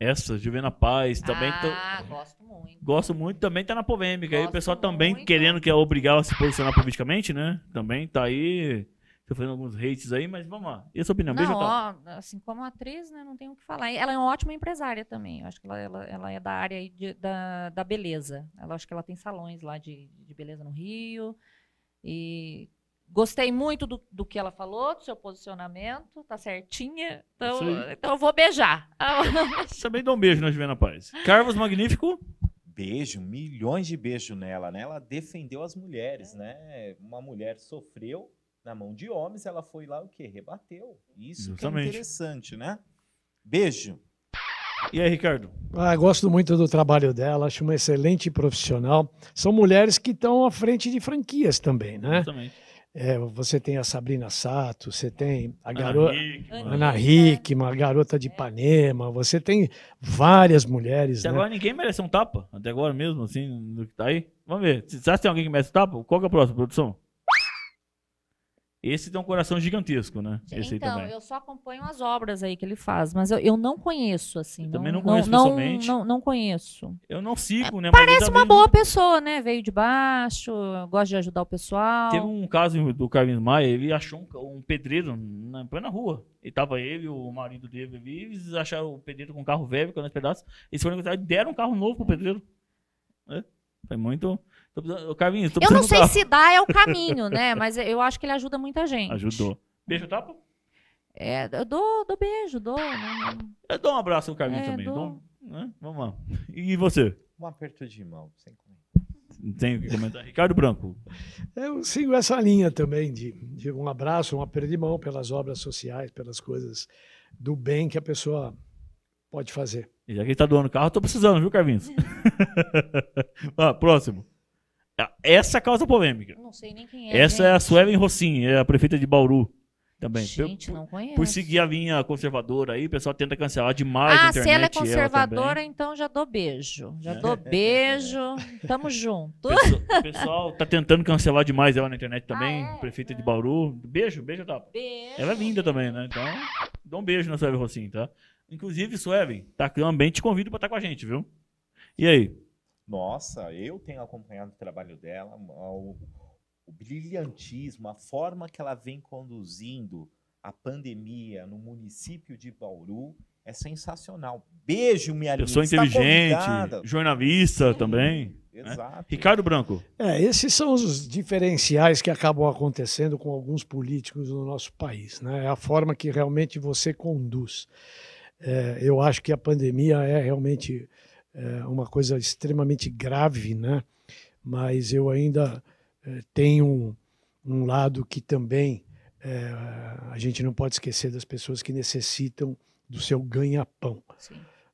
Essa, Juvena Paz, também. Ah, gosto muito. Gosto muito, também tá na polêmica. Gosto aí o pessoal também querendo que é obrigar a se posicionar politicamente, né? Também tá aí fazendo alguns hates aí, mas vamos lá. E a sua opinião? Não, Beijo, ó, assim, como atriz, né, não tenho o que falar. Ela é uma ótima empresária também. Eu acho que ela, ela, ela é da área de, da, da beleza. Ela acho que ela tem salões lá de, de beleza no Rio. E Gostei muito do, do que ela falou, do seu posicionamento, tá certinha. Então, então eu vou beijar. Também dou um beijo na Juliana Paz. Carlos Magnífico. Beijo, milhões de beijos nela, né? Ela defendeu as mulheres, é. né? Uma mulher sofreu na mão de homens, ela foi lá o quê? Rebateu. Isso Exatamente. que é interessante, né? Beijo. E aí, Ricardo? Ah, gosto muito do trabalho dela, acho uma excelente profissional. São mulheres que estão à frente de franquias também, né? Exatamente. É, você tem a Sabrina Sato, você tem a garota Ana Hickman, a garota de é. Ipanema, você tem várias mulheres. Até né? agora ninguém merece um tapa, até agora mesmo, assim, do que tá aí. Vamos ver. Será que tem alguém que merece um tapa? Qual que é a próxima, produção? Esse tem um coração gigantesco, né? Esse então, eu só acompanho as obras aí que ele faz, mas eu, eu não conheço, assim. Eu também não, conheço não, pessoalmente. Não, não, não, conheço. Eu não sigo, é, né? Parece uma boa pessoa, né? Veio de baixo, gosta de ajudar o pessoal. Teve um caso do Carlinhos Maia, ele achou um, um pedreiro na, na rua. E tava ele, o marido dele ali, eles acharam o pedreiro com um carro velho, com uns pedaços. Eles foram encontrar e deram um carro novo pro pedreiro. É, foi muito... Tô, tô eu não sei se dá é o caminho, né? Mas eu acho que ele ajuda muita gente. Ajudou. Beijo, tapa? É, eu dou, dou beijo, dou. Né? Eu dou um abraço no Carlinhos é, também. Dou... Dou, né? Vamos lá. E você? Um aperto de mão, sem comentar. Não tem o que comentar. Ricardo Branco. Eu sigo essa linha também de, de um abraço, um aperto de mão pelas obras sociais, pelas coisas do bem que a pessoa pode fazer. E já que ele está doando carro, estou precisando, viu, Carvinhos? ah, próximo. Ah, essa é causa polêmica. Não sei nem quem é. Essa gente. é a Suelen Rossin, é a prefeita de Bauru também. Gente, por, não conheço. Por seguir a linha conservadora aí, o pessoal tenta cancelar demais ah, a internet. Ah, se ela é conservadora, ela então já dou beijo. Já é. dou beijo. Tamo junto. O pessoal, tá tentando cancelar demais ela na internet também, ah, é? prefeita é. de ah. Bauru. Beijo, beijo, tá? Beijo. Ela é linda também, né? Então, dou um beijo na Suelen Rossin, tá? Inclusive, Suelen, tá, também te convido pra estar tá com a gente, viu? E aí? Nossa, eu tenho acompanhado o trabalho dela, o, o brilhantismo, a forma que ela vem conduzindo a pandemia no município de Bauru é sensacional. Beijo, minha linda. Eu sou inteligente, jornalista também. Né? Exato. Ricardo Branco. É, esses são os diferenciais que acabam acontecendo com alguns políticos no nosso país. Né? É a forma que realmente você conduz. É, eu acho que a pandemia é realmente é uma coisa extremamente grave, né? mas eu ainda é, tenho um, um, lado que também é, a gente não pode esquecer das pessoas que necessitam do seu ganha-pão.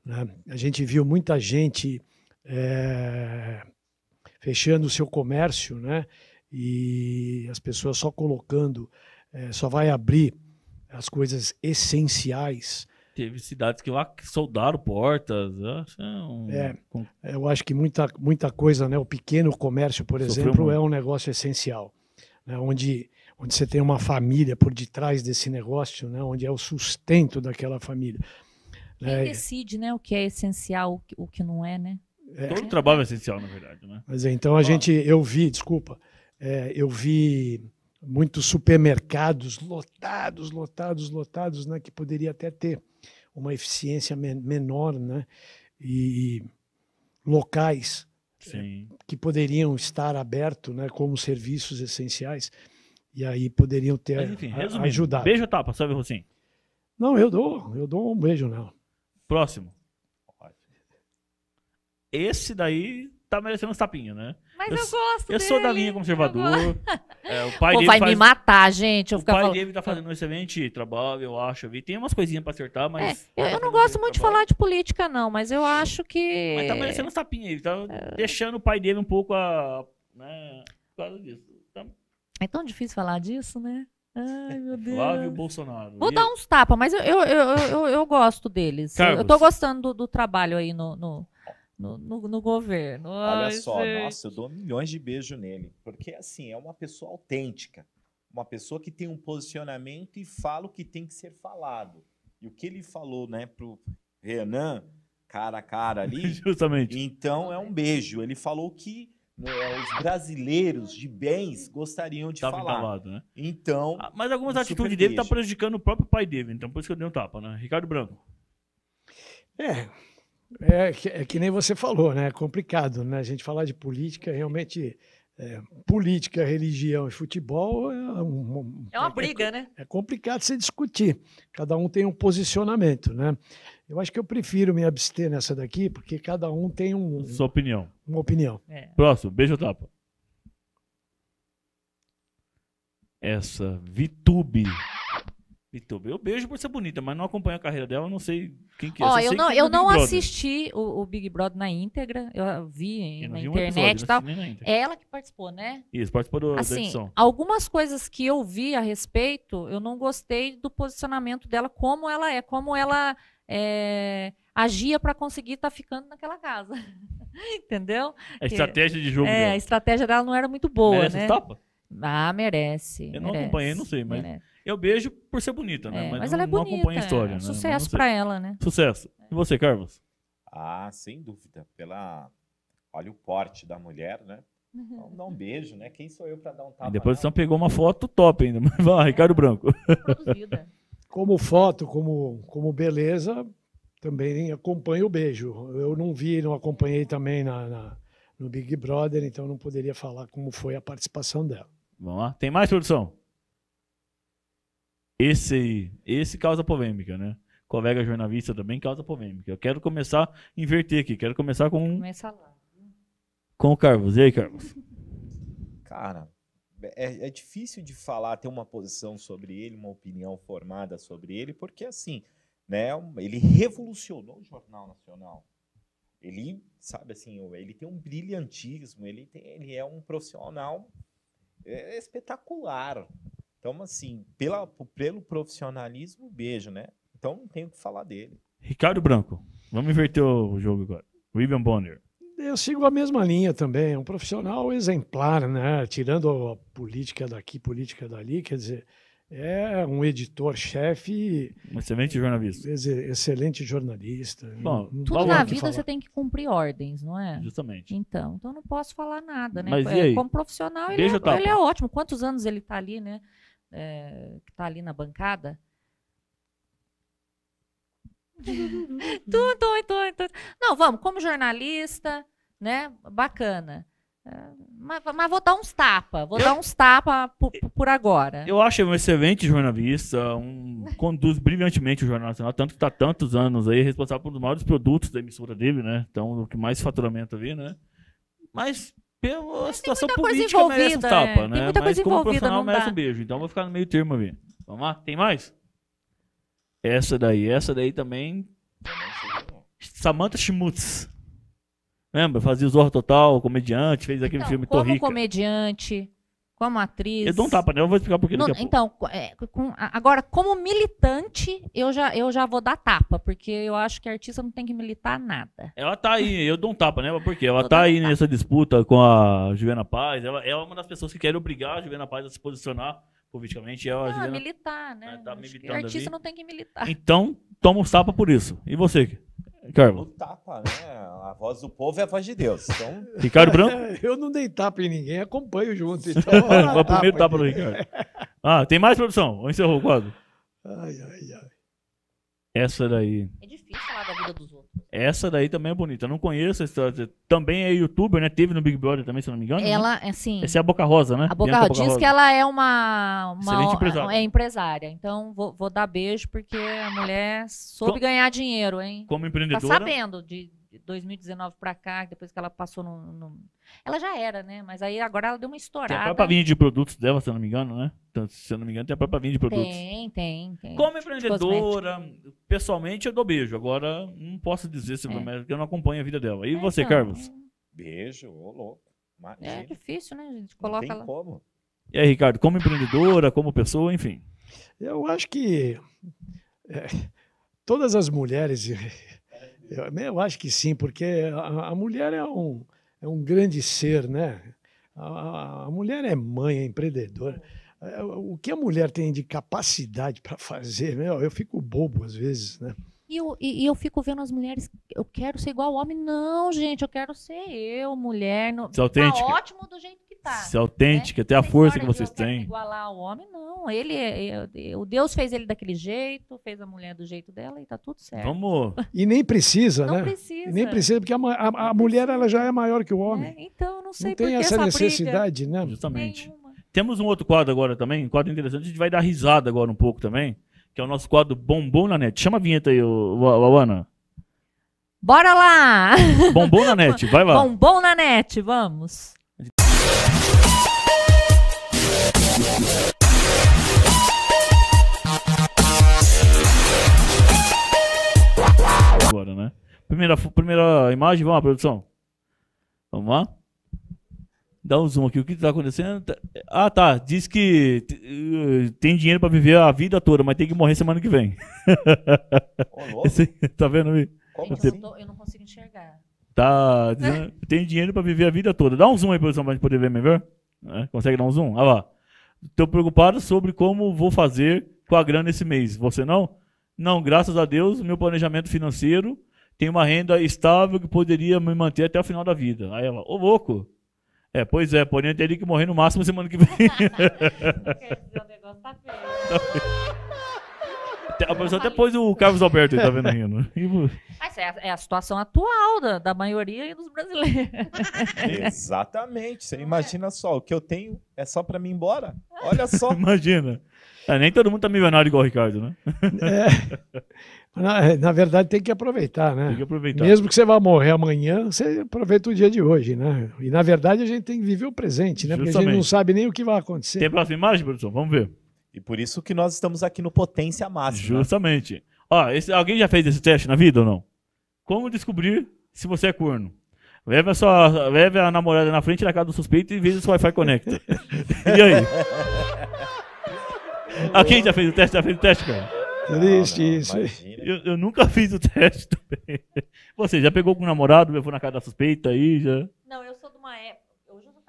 Né? A gente viu muita gente é, fechando o seu comércio né? e as pessoas só colocando, é, só vai abrir as coisas essenciais Teve cidades que lá soldaram portas. É, é eu acho que muita, muita coisa, né? O pequeno comércio, por Sofreu exemplo, muito. é um negócio essencial. Né? Onde, onde você tem uma família por detrás desse negócio, né? onde é o sustento daquela família. Né. Quem é, decide né, o que é essencial, o que não é, né? É. Todo trabalho é essencial, na verdade, né? Mas é, então a gente, eu vi, desculpa, é, eu vi muitos supermercados lotados, lotados, lotados, né, que poderia até ter uma eficiência menor, né, e locais é, que poderiam estar abertos, né, como serviços essenciais, e aí poderiam ter Mas, enfim, ajudado. Beijo tapa, sabe, Rocinho? Não, eu dou, eu dou um beijo nela. Próximo. Esse daí tá merecendo uns tapinhos, né? Mas eu, eu gosto. Eu dele. sou da linha conservador. É, o pai Pô, dele vai faz... me matar, gente. o pai falando... dele tá fazendo um excelente trabalho, eu acho. vi. Tem umas coisinhas pra acertar, mas. É, tá eu, eu não gosto muito de falar de política, não, mas eu acho que. Mas tá merecendo uns aí. Tá é... deixando o pai dele um pouco a. Né, por causa disso. Tá... É tão difícil falar disso, né? Ai, meu Deus. Flávio Bolsonaro. Vou e... dar uns tapas, mas eu, eu, eu, eu, eu gosto deles. Eu tô gostando do, do trabalho aí no, no, no, no, no governo. Olha Ai, só, gente. nossa, eu dou milhões de beijos nele. Porque, assim, é uma pessoa autêntica. Uma pessoa que tem um posicionamento e fala o que tem que ser falado. E o que ele falou, né, pro Renan, cara a cara ali. Justamente. Então é um beijo. Ele falou que né, os brasileiros de bens gostariam de Tava falar. Entalado, né? Então. Ah, mas algumas um atitudes dele estão tá prejudicando o próprio pai dele. Então por isso que eu dei um tapa, né? Ricardo Branco. É, é, é, que nem você falou, né? É complicado, né? A gente falar de política realmente. É, política, religião e futebol é, um, é uma briga, é né? É complicado se discutir. Cada um tem um posicionamento, né? Eu acho que eu prefiro me abster nessa daqui, porque cada um tem um. Sua opinião. Uma opinião. É. Próximo, beijo tapa. Essa Vitube. Então, Eu beijo por ser bonita, mas não acompanho a carreira dela, não sei quem que é. Ó, eu, eu não, eu não Brother. assisti o, o, Big Brother na íntegra, eu vi em, eu na vi internet e tal. É ela que participou, né? Isso, participou do, assim, da edição. Algumas coisas que eu vi a respeito, eu não gostei do posicionamento dela, como ela é, como ela é, agia para conseguir estar tá ficando naquela casa. Entendeu? A estratégia de jogo. É, dela. a estratégia dela não era muito boa. Merece né? tapa? Ah, merece. Eu merece, não acompanhei, não sei, mas. Merece. Eu beijo por ser bonita, né? É, mas, mas ela não, é bonita. Não acompanha a história, é. né? Sucesso para ela, né? Sucesso. E você, Carlos? Ah, sem dúvida. Pela... Olha o porte da mulher, né? Então, dá um beijo, né? Quem sou eu para dar um tapa? E depois você pegou uma foto top ainda. Mas vai, é, Ricardo Branco. Produzida. Como foto, como, como beleza, também acompanho o beijo. Eu não vi, não acompanhei também na, na no Big Brother, então não poderia falar como foi a participação dela. Vamos lá. Tem mais, produção? Esse, esse causa polêmica, né? Colega jornalista também causa polêmica. Eu quero começar a inverter aqui. Quero começar com. Começa lá. Com o Carlos. E aí, Carlos? Cara, é, é difícil de falar, ter uma posição sobre ele, uma opinião formada sobre ele, porque assim, né? Ele revolucionou o Jornal Nacional. Ele, sabe assim, ele tem um brilhantismo, ele, tem, ele é um profissional é, espetacular, então, assim, pela, pelo profissionalismo, beijo, né? Então não tenho o que falar dele. Ricardo Branco, vamos inverter o jogo agora. William Bonner. Eu sigo a mesma linha também, um profissional exemplar, né? Tirando a política daqui, política dali, quer dizer, é um editor-chefe. Um excelente jornalista. Excelente jornalista. Bom, não, tudo na vida falar. você tem que cumprir ordens, não é? Justamente. Então, então não posso falar nada, né? Mas é, Como profissional, ele é, ele é, ótimo. Quantos anos ele está ali, né? é, que está ali na bancada. Tudo, tudo, tudo. Não, vamos, como jornalista, né? Bacana. É, mas, mas vou dar uns tapa, vou eu, dar uns tapa por, por, agora. Eu acho um excelente jornalista, um, conduz brilhantemente o Jornal Nacional, tanto que está tantos anos aí, responsável por um dos maiores produtos da emissora dele, né? Então, o que mais faturamento ali, né? Mas pela situação política merece um tapa, é. né? Tem muita Mas coisa como profissional merece um beijo. Então vou ficar no meio termo ali. Vamos lá? Tem mais? Essa daí, essa daí também. Samantha Schmutz. Lembra? Fazia o Zorro Total, comediante, fez aquele então, filme Torrica. Como comediante como atriz. Eu dou um tapa, né? Eu vou explicar por que. Então, é, com, agora, como militante, eu já, eu já vou dar tapa, porque eu acho que artista não tem que militar nada. Ela tá aí, eu dou um tapa, né? Por quê? Ela tá aí nessa disputa com a Juliana Paz. Ela, ela é uma das pessoas que querem obrigar a Juliana Paz a se posicionar politicamente. Ela, não, ah, Juliana, militar, né? Tá militando artista ali. não tem que militar. Então, toma um tapa por isso. E você? Ricardo. O tapa, né? A voz do povo é a voz de Deus. Então... Ricardo Branco? Eu não dei tapa em ninguém, acompanho junto. Então, o primeiro tapa no Ricardo. Ah, tem mais produção? Ou encerrou o quadro? Ai, ai, ai. Essa daí. É difícil falar da vida dos outros. Essa daí também é bonita. Eu não conheço essa história. Também é youtuber, né? Teve no Big Brother também, se não me engano. Né? Ela, né? assim. Essa é a Boca Rosa, né? A Boca, Rosa. Diz Rosa. que ela é uma. uma empresária. É empresária. Então, vou, vou dar beijo, porque a mulher soube ganhar dinheiro, hein? Como tá empreendedora. Tá sabendo de 2019 para cá, depois que ela passou no, no ela já era, né? Mas aí agora ela deu uma estourada. Tem a própria linha de produtos dela, se eu não me engano, né? Então, se eu não me engano, tem a própria linha de produtos. Tem, tem, tem. Como empreendedora, pessoalmente eu dou beijo. Agora, não posso dizer se é. eu não acompanho a vida dela. E é, você, então, Carlos? É. Beijo, ô louco. É Imagina. É difícil, né? A gente coloca não tem ela... como. E aí, Ricardo, como empreendedora, como pessoa, enfim. Eu acho que é, todas as mulheres, eu, eu, acho que sim, porque a, a mulher é um, é um grande ser, né? A, a mulher é mãe, é empreendedora. É, o que a mulher tem de capacidade para fazer, né? eu fico bobo às vezes, né? E eu, e eu, fico vendo as mulheres, eu quero ser igual ao homem. Não, gente, eu quero ser eu, mulher. Não, tá ótimo do jeito lutar. Tá, Ser né? autêntica, né? ter a força que vocês têm. Igualar o homem, não. Ele, é, é, é, o Deus fez ele daquele jeito, fez a mulher do jeito dela e tá tudo certo. Vamos. E nem precisa, não né? Precisa. nem precisa, porque a, a, a mulher ela já é maior que o né? homem. É, então, não sei não tem essa, necessidade, briga. né? Justamente. Temos um outro quadro agora também, um quadro interessante. A gente vai dar risada agora um pouco também, que é o nosso quadro Bombom na Net. Chama a vinheta aí, Ana Bora lá! Bombom na net, vai lá. Bombom na net, vamos. Agora, né? Primeira, primeira imagem, vamos lá, produção. Vamos lá. Dá um zoom aqui, o que está acontecendo? Tá, ah, tá. Diz que eh, tem dinheiro para viver a vida toda, mas tem que morrer semana que vem. Esse, tá vendo aí? Como eu, assim? tô, eu não consigo enxergar. Tá. Dizendo, Tem dinheiro para viver a vida toda. Dá um zoom aí, produção, pra gente poder ver melhor. Né? Consegue dar um zoom? Olha ah, lá. Estou preocupado sobre como vou fazer com a grana esse mês. Você não? Não, graças a Deus, meu planejamento financeiro tem uma renda estável que poderia me manter até o final da vida. Aí ela, ô oh, louco! É, pois é, porém teria que morrer no máximo semana que vem. o negócio tá feio. Tá feio. A pessoa até pôs o Carlos Alberto aí, tá vendo rindo. Né? Mas é a, é a situação atual da, da maioria dos brasileiros. Exatamente. Você é? imagina só, o que eu tenho é só pra mim ir embora. Olha só. Imagina. É, nem todo mundo tá milionário igual o Ricardo, né? É. Na, é, na, verdade, tem que aproveitar, né? Tem que aproveitar. Mesmo que você vá morrer amanhã, você aproveita o dia de hoje, né? E na verdade a gente tem que viver o presente, né? Justamente. Porque a gente não sabe nem o que vai acontecer. Tem próxima imagem, produção? Vamos ver. E por isso que nós estamos aqui no Potência Máxima. Justamente. Ó, esse, alguém já fez esse teste na vida ou não? Como descobrir se você é corno? Leve a, sua, leve a namorada na frente da casa do suspeito e veja se o Wi-Fi conecta. e aí? alguém já fez o teste? Já fez o teste, cara? Triste isso. Eu, eu, nunca fiz o teste também. Você já pegou com o namorado, levou na casa da suspeita aí? Já? Não, eu sou de uma época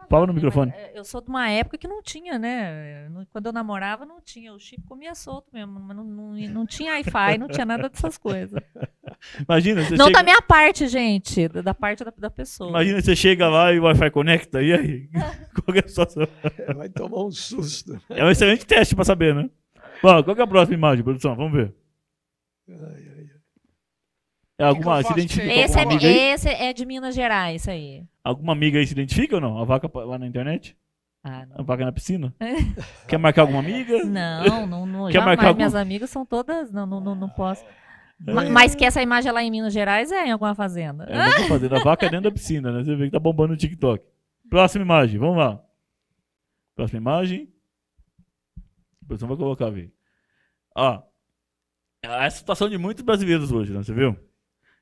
Fala no microfone. É, eu sou de uma época que não tinha, né? Quando eu namorava, não tinha. O chip comia solto mesmo. Mas não, não, não tinha Wi-Fi, não tinha nada dessas coisas. Imagina. Você não chega... da minha parte, gente. Da parte da, da pessoa. Imagina, você chega lá e o Wi-Fi conecta. E aí? Qual é a situação? É, vai tomar um susto. É um excelente teste pra saber, né? Bom, qual é a próxima imagem, produção? Vamos ver. Ai, ai, ai. É alguma. Que que esse, é, esse é de Minas Gerais, aí. Alguma amiga aí se identifica ou não? A vaca lá na internet? Ah, não. A vaca na piscina? Quer marcar alguma amiga? Não, não, não. Quer jamais. marcar algum... Minhas amigas são todas. Não, não, não, não posso. É. Mas que essa imagem lá em Minas Gerais é em alguma fazenda. É, alguma fazenda. A vaca é dentro da piscina, né? Você vê que tá bombando o TikTok. Próxima imagem, vamos lá. Próxima imagem. A pessoal vai colocar, ver. Ó. É a situação de muitos brasileiros hoje, né? Você viu?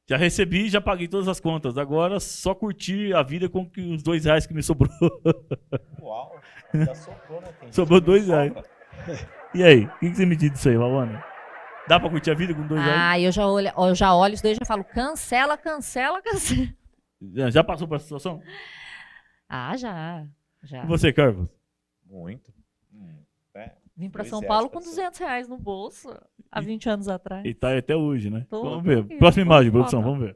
Já recebi, já paguei todas as contas. Agora só curtir a vida com os dois reais que me sobrou. Uau, já sobrou, né? Tem sobrou dois reais. E aí, o que, que, você me diz disso aí, Valona? Dá pra curtir a vida com dois ah, reais? Ah, eu já olho, eu já olho e já falo, cancela, cancela, cancela. Já passou pra essa situação? Ah, já. já. E você, Carlos? Muito. Vim para São Paulo com 200 reais no bolso, há 20 e, anos atrás. E tá até hoje, né? Tô vamos ver. Aqui, Próxima imagem, produção, vamos ver.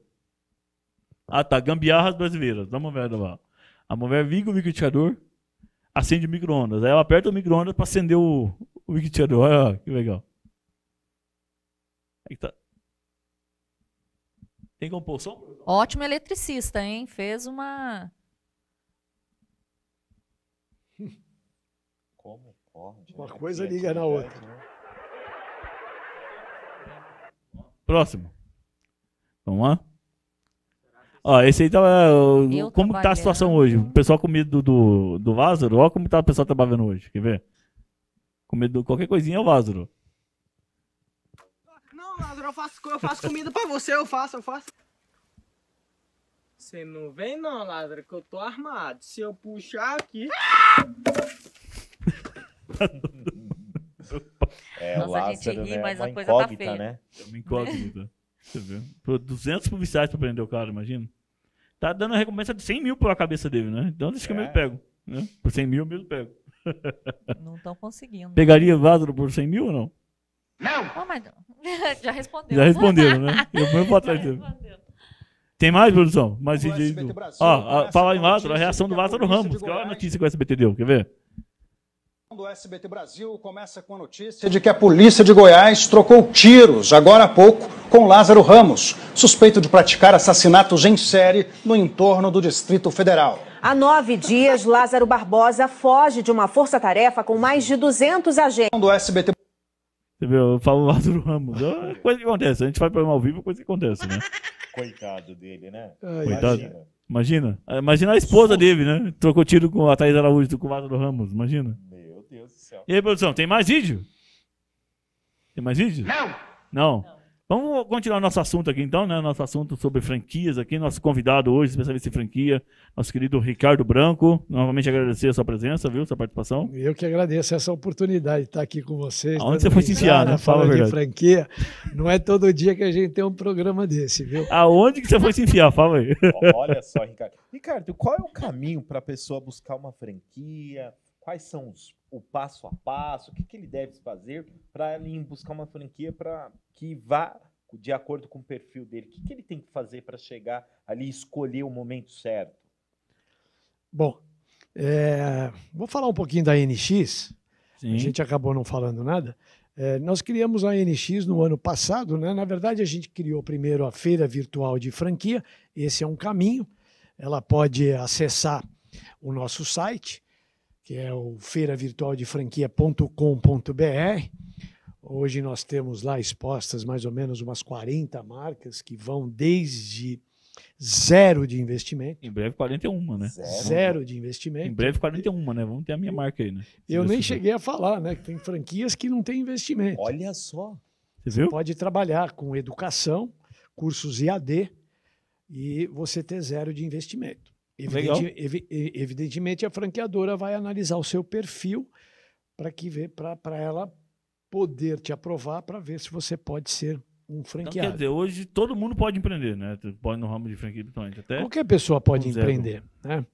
Ah, tá. Gambiarras brasileiras. Dá uma olhada lá. A mulher liga o liquidificador, acende o micro-ondas. Aí ela aperta o micro-ondas para acender o, o liquidificador. Olha lá, que legal. Aí tá. Tem compulsão? Ótimo eletricista, hein? Fez uma. Como? Uma né? coisa é liga na outra. Né? Próximo. Vamos lá? Ó, esse aí tá. É, como tá a situação hoje? O pessoal com medo do, do, do Lázaro? Olha como tá o pessoal trabalhando hoje. Quer ver? Com medo de qualquer coisinha é o Lázaro. Não, Lázaro, eu faço, eu faço comida pra você, eu faço, eu faço. Você não vem não, Lázaro, que eu tô armado. Se eu puxar aqui. Ah! É, Nossa, Lázaro, a gente ri, né? mas a coisa tá feia. Né? É uma incógnita. Você Por 200 policiais pra prender o cara, imagina. Tá dando a recompensa de 100 mil pela cabeça dele, né? Então deixa que eu mesmo é. pego. Né? Por 100 mil eu mesmo pego. Não estão conseguindo. Pegaria Lázaro por 100 mil ou não? Não! Oh, mas... Já respondeu. Já responderam, né? Eu mesmo vou atrás dele. Tem mais, produção? Mais vídeo aí. Do... ah, falar em Lázaro, a reação do Lázaro Ramos. Qual é a notícia que o SBT deu? Quer ver? do SBT Brasil começa com a notícia de que a polícia de Goiás trocou tiros, agora há pouco, com Lázaro Ramos, suspeito de praticar assassinatos em série no entorno do Distrito Federal. Há nove dias, Lázaro Barbosa foge de uma força-tarefa com mais de 200 agentes. Do SBT... Você viu? Eu falo Lázaro Ramos. É coisa que acontece. A gente faz programa ao vivo, coisa que acontece, né? Coitado dele, né? Coitado. Imagina. Imagina. Imagina a esposa dele, né? Trocou tiro com a Thaís Araújo, com o Lázaro Ramos. Imagina céu. E aí, produção, tem mais vídeo? Tem mais vídeo? Não! Não. Não. Vamos continuar nosso assunto aqui então, né? Nosso assunto sobre franquias aqui. Nosso convidado hoje, especialista em franquia, nosso querido Ricardo Branco. Novamente agradecer a sua presença, viu? Sua participação. Eu que agradeço essa oportunidade de estar aqui com vocês. Onde você foi se enfiar, né? Fala de franquia. Não é todo dia que a gente tem um programa desse, viu? Aonde que você foi se enfiar? Fala aí. Olha só, Ricardo. Ricardo, qual é o caminho para a pessoa buscar uma franquia? quais são os, o passo a passo, o que, que ele deve fazer para ele buscar uma franquia para que vá de acordo com o perfil dele? O que, que ele tem que fazer para chegar ali e escolher o momento certo? Bom, é, vou falar um pouquinho da NX. Sim. A gente acabou não falando nada. É, nós criamos a NX no ano passado, né? Na verdade, a gente criou primeiro a feira virtual de franquia. Esse é um caminho. Ela pode acessar o nosso site que é o feiravirtualdeFranquia.com.br. Hoje nós temos lá expostas mais ou menos umas 40 marcas que vão desde zero de investimento. Em breve 41, né? Zero, zero de investimento. Em breve 41, né? Vamos ter a minha marca aí, né? eu nem cheguei a falar, né? Que tem franquias que não têm investimento. Olha só. Você, você pode trabalhar com educação, cursos IAD e você ter zero de investimento. Evidente, ev, evidentemente, a franqueadora vai analisar o seu perfil para que para ela poder te aprovar para ver se você pode ser um franqueado. Então, quer dizer, hoje todo mundo pode empreender, né? Pode no ramo de franquia principalmente. Até Qualquer pessoa pode empreender, né?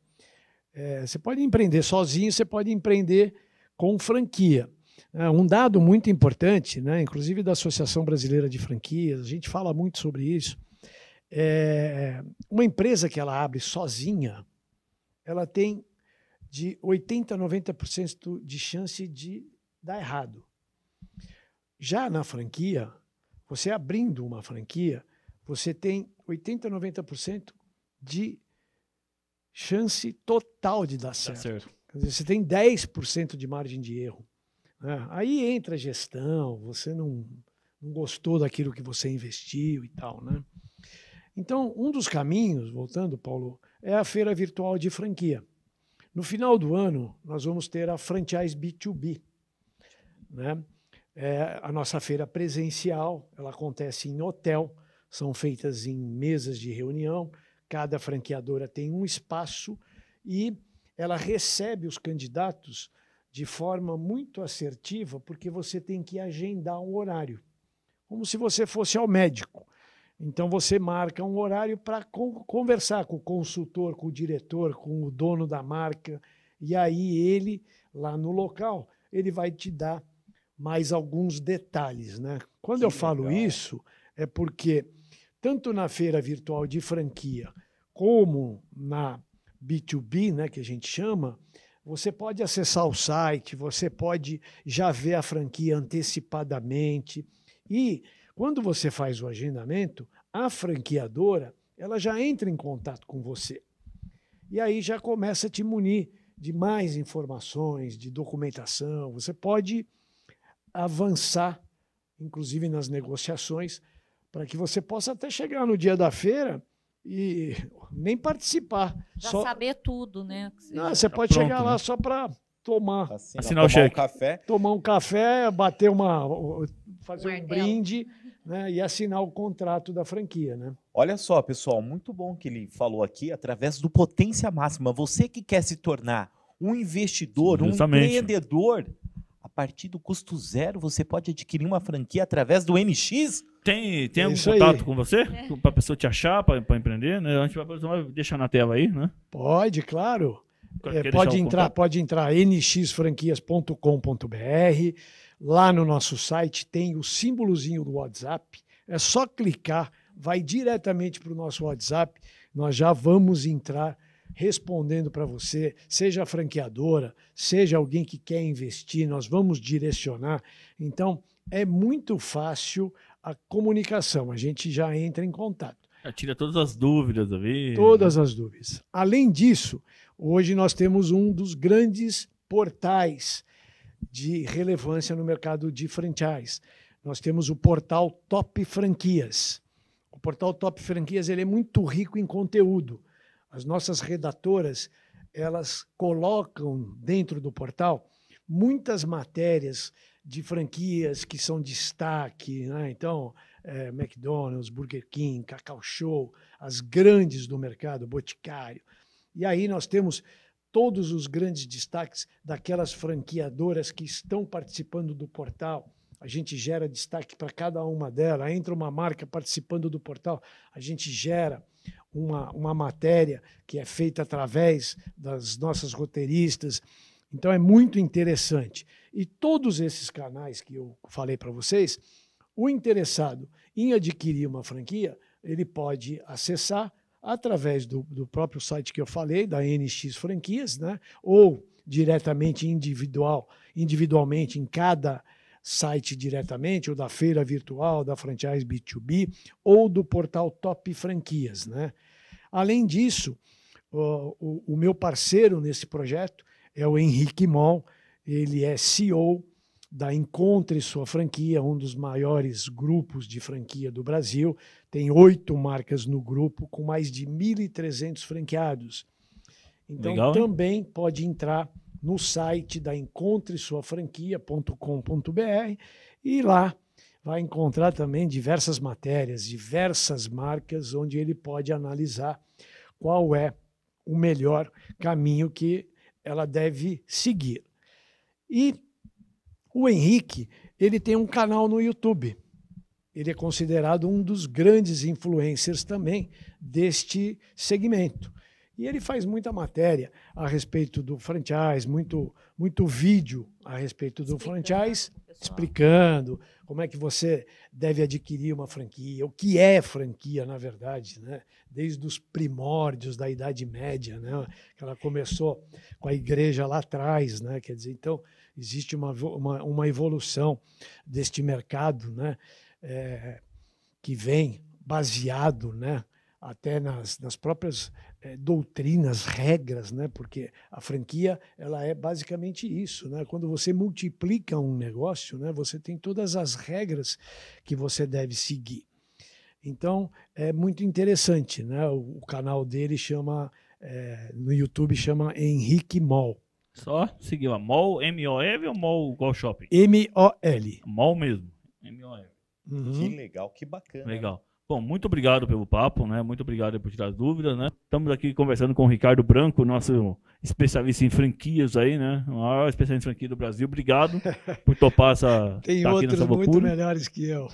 É, você pode empreender sozinho, você pode empreender com franquia. É um dado muito importante, né? inclusive da Associação Brasileira de Franquias, a gente fala muito sobre isso, é, uma empresa que ela abre sozinha, ela tem de 80% a 90% de chance de dar errado. Já na franquia, você abrindo uma franquia, você tem 80% a 90% de chance total de dar certo. certo. Dizer, você tem 10% de margem de erro. Né? Aí entra a gestão, você não, não gostou daquilo que você investiu e tal, né? Então, um dos caminhos, voltando, Paulo, é a feira virtual de franquia. No final do ano, nós vamos ter a franchise B2B, né? É a nossa feira presencial, ela acontece em hotel, são feitas em mesas de reunião, cada franqueadora tem um espaço e ela recebe os candidatos de forma muito assertiva, porque você tem que agendar um horário, como se você fosse ao médico. Então você marca um horário para conversar com o consultor, com o diretor, com o dono da marca, e aí ele, lá no local, ele vai te dar mais alguns detalhes. Né? Quando que eu legal. falo isso, é porque tanto na feira virtual de franquia como na B2B, né, que a gente chama, você pode acessar o site, você pode já ver a franquia antecipadamente e quando você faz o agendamento, a franqueadora ela já entra em contato com você. E aí já começa a te munir de mais informações, de documentação. Você pode avançar, inclusive nas negociações, para que você possa até chegar no dia da feira e nem participar. Já só... saber tudo, né? Não, você tá pode pronto, chegar né? lá só para tomar. Assim, Assinar tomar o cheque. Um café. Tomar um café, bater uma. fazer um brinde né, e assinar o contrato da franquia. Né? Olha só, pessoal, muito bom que ele falou aqui através do potência máxima. Você que quer se tornar um investidor, Sim, um empreendedor, a partir do custo zero, você pode adquirir uma franquia através do MX. Tem, tem é algum contato aí. com você? É. Para a pessoa te achar, para empreender? Né? A gente vai deixar na tela aí, né? Pode, claro. É, pode, entrar, pode entrar nxfranquias.com.br Lá no nosso site tem o símbolozinho do WhatsApp. É só clicar, vai diretamente para o nosso WhatsApp. Nós já vamos entrar respondendo para você, seja franqueadora, seja alguém que quer investir, nós vamos direcionar. Então, é muito fácil a comunicação, a gente já entra em contato. tira todas as dúvidas ali. Todas as dúvidas. Além disso, hoje nós temos um dos grandes portais de relevância no mercado de franchise. Nós temos o portal Top Franquias. O portal Top Franquias ele é muito rico em conteúdo. As nossas redatoras elas colocam dentro do portal muitas matérias de franquias que são destaque. Né? Então, é, McDonald's, Burger King, Cacau Show, as grandes do mercado, Boticário. E aí nós temos todos os grandes destaques daquelas franqueadoras que estão participando do portal. A gente gera destaque para cada uma delas. Entra uma marca participando do portal, a gente gera uma, uma matéria que é feita através das nossas roteiristas. Então é muito interessante. E todos esses canais que eu falei para vocês, o interessado em adquirir uma franquia, ele pode acessar através do, do próprio site que eu falei, da NX Franquias, né? ou diretamente individual, individualmente em cada site diretamente, ou da feira virtual, da franchise B2B, ou do portal Top Franquias. Né? Além disso, o, o, o meu parceiro nesse projeto é o Henrique Moll, ele é CEO da Encontre Sua Franquia, um dos maiores grupos de franquia do Brasil, tem oito marcas no grupo com mais de 1.300 franqueados. Então Legal, também pode entrar no site da encontresuafranquia.com.br e lá vai encontrar também diversas matérias, diversas marcas onde ele pode analisar qual é o melhor caminho que ela deve seguir. E o Henrique, ele tem um canal no YouTube ele é considerado um dos grandes influencers também deste segmento. E ele faz muita matéria a respeito do franchise, muito, muito vídeo a respeito do explicando, franchise, né, pessoal. explicando como é que você deve adquirir uma franquia, o que é franquia, na verdade, né? desde os primórdios da Idade Média, né? que ela começou com a igreja lá atrás, né? quer dizer, então existe uma, uma, uma evolução deste mercado, né? é, que vem baseado né, até nas, nas próprias é, doutrinas, regras, né, porque a franquia ela é basicamente isso. Né, quando você multiplica um negócio, né, você tem todas as regras que você deve seguir. Então, é muito interessante. Né, o, o canal dele chama, é, no YouTube, chama Henrique Mol. Só seguiu a MOL, M-O-L ou MOL Golf Shopping? M-O-L. MOL mesmo, M-O-L. Uhum. Que legal, que bacana. Legal. Bom, muito obrigado pelo papo, né? Muito obrigado por tirar dúvidas, né? Estamos aqui conversando com o Ricardo Branco, nosso especialista em franquias aí, né? O maior especialista em franquia do Brasil. Obrigado por topar essa. Tem tá outros muito melhores que eu.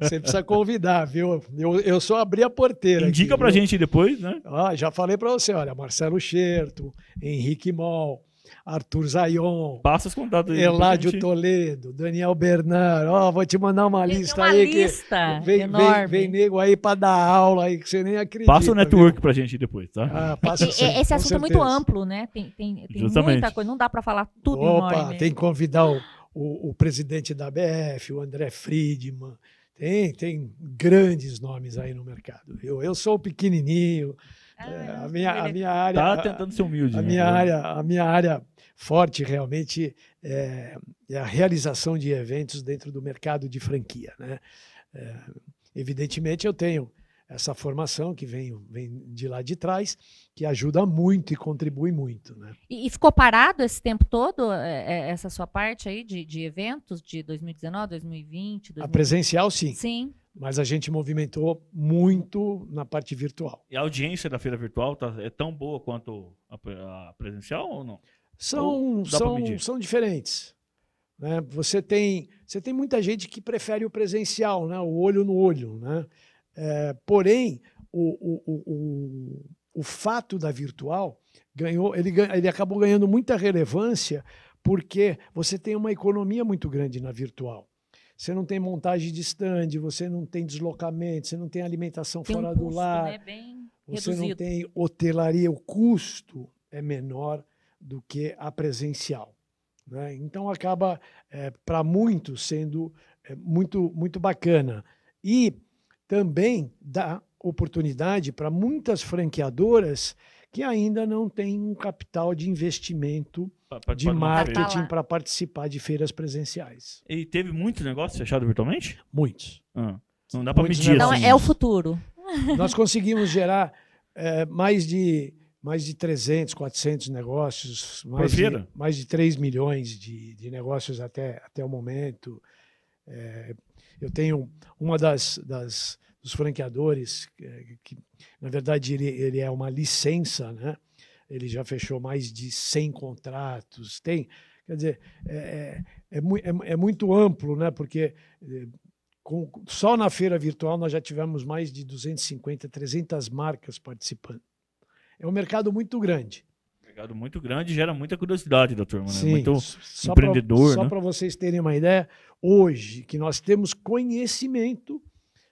Você precisa convidar, viu? Eu, eu só abri a porteira. Indica aqui, pra viu? gente depois, né? Ah, já falei pra você, olha, Marcelo Xerto, Henrique Moll Arthur Zayon. Passa os contatos aí. Eládio Toledo, Daniel Bernard. Ó, oh, vou te mandar uma lista uma aí. Lista que vem, enorme. vem, vem nego aí para dar aula aí, que você nem acredita. Passa o network para a gente depois, tá? Ah, passa, Esse assunto certeza. é muito amplo, né? Tem, tem, tem muita coisa, não dá para falar tudo Opa, enorme. tem que convidar o, o, o presidente da BF, o André Friedman. Tem, tem grandes nomes aí no mercado. Eu, eu sou pequenininho, ah, é, a, minha, a minha área. Tá tentando ser humilde. A, né? minha, área, a minha área forte realmente é, é, a realização de eventos dentro do mercado de franquia. Né? É, evidentemente, eu tenho essa formação que vem, vem de lá de trás, que ajuda muito e contribui muito. Né? E, e ficou parado esse tempo todo, é, é, essa sua parte aí de, de eventos de 2019, 2020? 2020? A presencial, sim. Sim. Mas a gente movimentou muito na parte virtual. E a audiência da feira virtual tá, é tão boa quanto a, a presencial ou não? São, ou são, são diferentes. Né? Você, tem, você tem muita gente que prefere o presencial, né? o olho no olho. Né? É, porém, o, o, o, o fato da virtual ganhou, ele, ele acabou ganhando muita relevância porque você tem uma economia muito grande na virtual você não tem montagem de stand, você não tem deslocamento, você não tem alimentação tem fora um custo, do né, lar, né? Bem você reduzido. não tem hotelaria, o custo é menor do que a presencial. Né? Então acaba é, para muitos sendo é, muito muito bacana e também dá oportunidade para muitas franqueadoras que ainda não têm um capital de investimento de marketing tá para participar de feiras presenciais. E teve muito negócio fechado virtualmente? Muitos. Ah, não dá para medir. Então assim. é o futuro. Nós conseguimos gerar é, mais de mais de 300, 400 negócios, mais, de, mais de 3 milhões de, de negócios até, até o momento. É, eu tenho uma das, das dos franqueadores, eh, que, que na verdade ele, ele é uma licença, né? ele já fechou mais de 100 contratos, tem, quer dizer, é, é, é, é muito amplo, né? Porque com, só na feira virtual nós já tivemos mais de 250, 300 marcas participando. É um mercado muito grande. Mercado muito grande gera muita curiosidade doutor. né? Sim, muito só empreendedor. Pra, só para vocês terem uma ideia, hoje que nós temos conhecimento,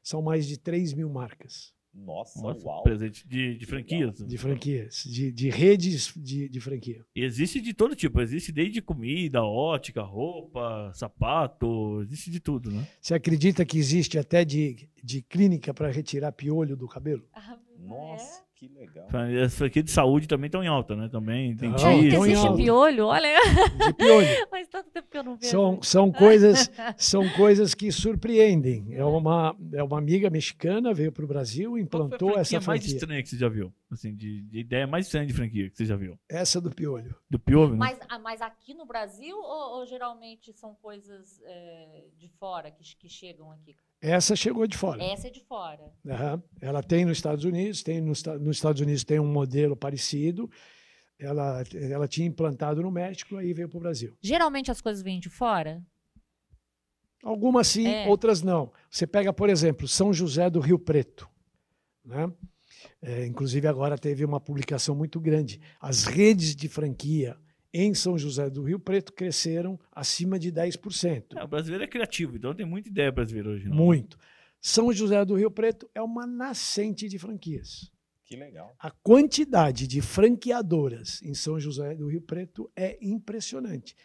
são mais de 3 mil marcas. Nossa, Nossa uau. Presente de, de franquias. De franquias, de, de redes de, de franquia. E existe de todo tipo, existe desde comida, ótica, roupa, sapato, existe de tudo, né? Você acredita que existe até de, de clínica para retirar piolho do cabelo? Ah, Nossa. É? Que legal. As aqui de saúde também estão em alta, né? Também tem então, Gente, existe piolho, olha. De piolho. Mas tanto tempo que eu não vejo. São, são, coisas, são coisas que surpreendem. É, é. uma, é uma amiga mexicana, veio para o Brasil, implantou Qual foi a franquia essa franquia. mais estranha que você já viu? Assim, de, de ideia mais grande de franquia que você já viu. Essa do Piolho. Do Piolho, né? Mas, ah, mas aqui no Brasil ou, ou geralmente são coisas é, de fora que, que chegam aqui? Essa chegou de fora. Essa é de fora. Uhum. Ela tem nos Estados Unidos, tem nos, nos Estados Unidos tem um modelo parecido. Ela, ela tinha implantado no México, aí veio para o Brasil. Geralmente as coisas vêm de fora? Algumas sim, é. outras não. Você pega, por exemplo, São José do Rio Preto. Né? É, inclusive, agora teve uma publicação muito grande. As redes de franquia em São José do Rio Preto cresceram acima de 10%. É, o brasileiro é criativo, então tem muita ideia brasileira hoje. Não. Muito. São José do Rio Preto é uma nascente de franquias. Que legal. A quantidade de franqueadoras em São José do Rio Preto é impressionante.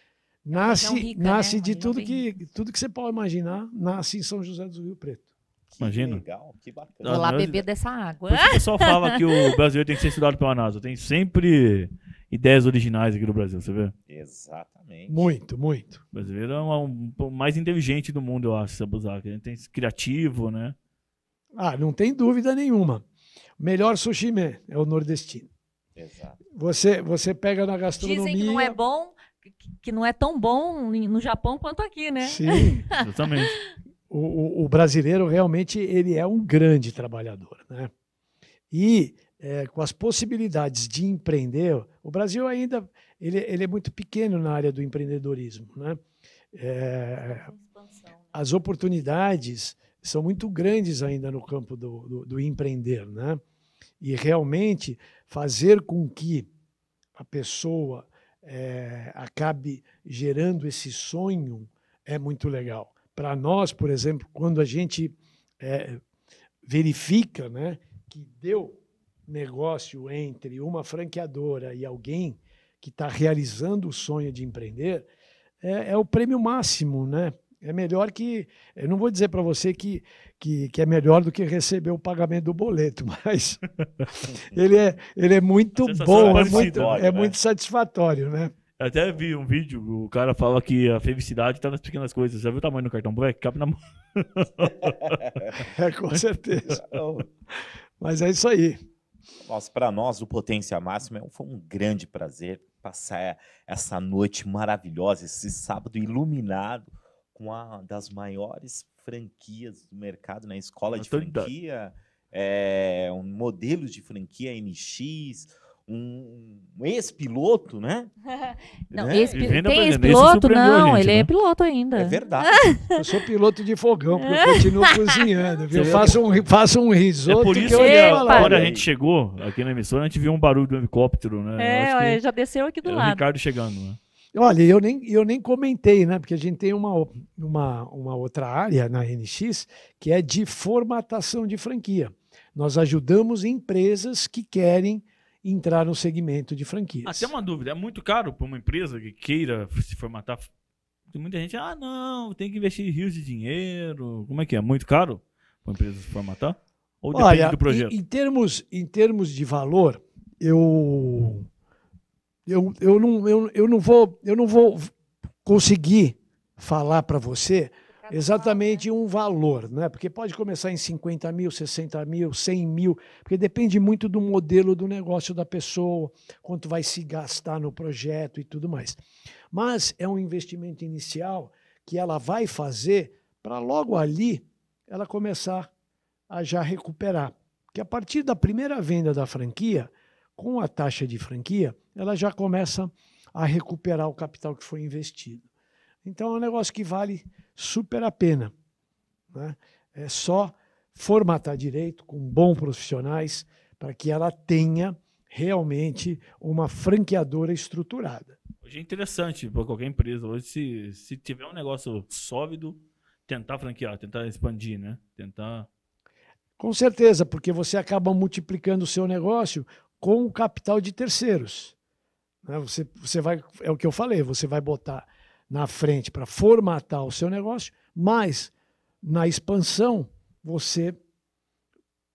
Nasce, é rica, nasce né? de tudo que, tudo que você pode imaginar, nasce em São José do Rio Preto. Que Imagina. legal, que bacana. Vou lá beber dessa água. O pessoal fala que o brasileiro tem que ser estudado pela NASA. Tem sempre ideias originais aqui do Brasil, você vê? Exatamente. Muito, muito. O brasileiro é o um, um, mais inteligente do mundo, eu acho, se abusar. A gente tem criativo, né? Ah, não tem dúvida nenhuma. melhor sushi man é o nordestino. Exato. Você, você pega na gastronomia... Dizem que não é bom, que não é tão bom no Japão quanto aqui, né? Sim, exatamente o, o, o, brasileiro realmente ele é um grande trabalhador, né? E é, com as possibilidades de empreender, o Brasil ainda ele, ele é muito pequeno na área do empreendedorismo, né? É, né? as oportunidades são muito grandes ainda no campo do, do, do empreender, né? E realmente fazer com que a pessoa é, acabe gerando esse sonho é muito legal para nós, por exemplo, quando a gente é, verifica né, que deu negócio entre uma franqueadora e alguém que está realizando o sonho de empreender, é, é, o prêmio máximo, né? É melhor que. Eu não vou dizer para você que, que, que, é melhor do que receber o pagamento do boleto, mas ele é, ele é muito bom, é, é muito, né? é né? muito satisfatório, né? Eu até vi um vídeo, o cara fala que a felicidade tá nas pequenas coisas. Já viu o tamanho do cartão black? Cabe na mão. é, com certeza. Mas é isso aí. Nossa, para nós, o Potência Máxima foi um grande prazer passar essa noite maravilhosa, esse sábado iluminado com uma das maiores franquias do mercado, né? Escola de franquia, é, um modelo de franquia NX, um, ex-piloto, né? não, né? Ex tem ex-piloto, não, gente, ele é né? é piloto ainda. É verdade. eu sou piloto de fogão, porque eu continuo cozinhando, viu? Eu faço um, faço um risoto. É por isso que, que hora a gente chegou aqui na emissora, a gente viu um barulho do helicóptero, né? É, olha, já desceu aqui do é lado. O Ricardo chegando, né? Olha, eu nem, eu nem comentei, né? Porque a gente tem uma, uma, uma outra área na NX que é de formatação de franquia. Nós ajudamos empresas que querem entrar no segmento de franquias. Até ah, uma dúvida, é muito caro para uma empresa que queira se formatar. Tem muita gente, ah, não, tem que investir rios de dinheiro. Como é que é? Muito caro para uma empresa se formatar? Ou depende Olha, do projeto? Em, em, termos, em termos de valor, eu, eu, eu, não, eu, eu, não vou, eu não vou conseguir falar para você exatamente um valor, né? Porque pode começar em 50 mil, 60 mil, 100 mil, porque depende muito do modelo do negócio da pessoa, quanto vai se gastar no projeto e tudo mais. Mas é um investimento inicial que ela vai fazer para logo ali ela começar a já recuperar. Que a partir da primeira venda da franquia, com a taxa de franquia, ela já começa a recuperar o capital que foi investido. Então é um negócio que vale super a pena. Né? É só formatar direito com bons profissionais para que ela tenha realmente uma franqueadora estruturada. Hoje é interessante para qualquer empresa. Hoje, se, se tiver um negócio sólido, tentar franquear, tentar expandir, né? Tentar. Com certeza, porque você acaba multiplicando o seu negócio com o capital de terceiros. Né? Você, você vai, é o que eu falei, você vai botar na frente para formatar o seu negócio, mas na expansão você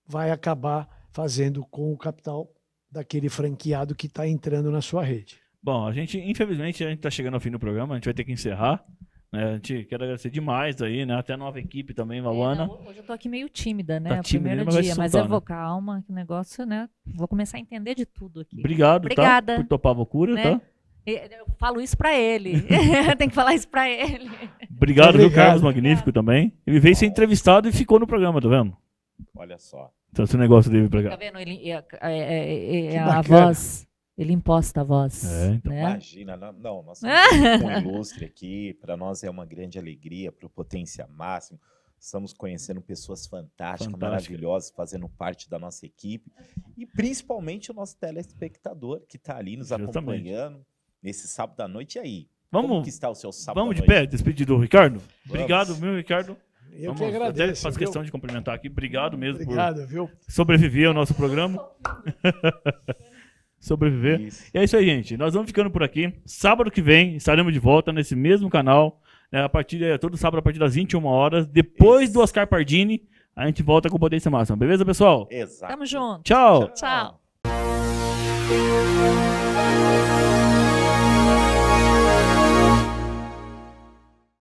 vai acabar fazendo com o capital daquele franqueado que está entrando na sua rede. Bom, a gente, infelizmente, a gente está chegando ao fim do programa, a gente vai ter que encerrar. Né? A gente quer agradecer demais aí, né? Até a nova equipe também, Valana. É, hoje eu tô aqui meio tímida, né? Tá é o tímida, primeiro dia, mas eu vou calma, que negócio, né? Vou começar a entender de tudo aqui. Obrigado, tá? Obrigada. tá? Por topar a loucura, né? tá? Eu falo isso para ele. Tem que falar isso para ele. Obrigado, viu, Carlos? Magnífico também. Ele veio ser entrevistado e ficou no programa, tá vendo? Olha só. Então esse negócio dele pra cá. Tá vendo? Ele, é, é, é, a voz. Ele imposta a voz. Então, né? Imagina, não, não nós temos um ilustre aqui. Para nós é uma grande alegria, para o Potência Máximo. Estamos conhecendo pessoas fantásticas, Fantástica. maravilhosas, fazendo parte da nossa equipe. E principalmente o nosso telespectador que está ali nos Justamente. acompanhando nesse sábado à noite. aí? Vamos, Como que está o seu sábado Vamos de pé, despedido, Ricardo. Vamos. Obrigado, meu Ricardo. Eu vamos, que agradeço. Faz faço questão de cumprimentar aqui. Obrigado mesmo Obrigado, por viu? sobreviver ao nosso programa. sobreviver. Isso. E é isso aí, gente. Nós vamos ficando por aqui. Sábado que vem estaremos de volta nesse mesmo canal. Né, a partir, de todo sábado, a partir das 21 horas. Depois isso. do Oscar Pardini, a gente volta com Potência Máxima. Beleza, pessoal? Exato. Tamo junto. Tchau. Tchau. Tchau.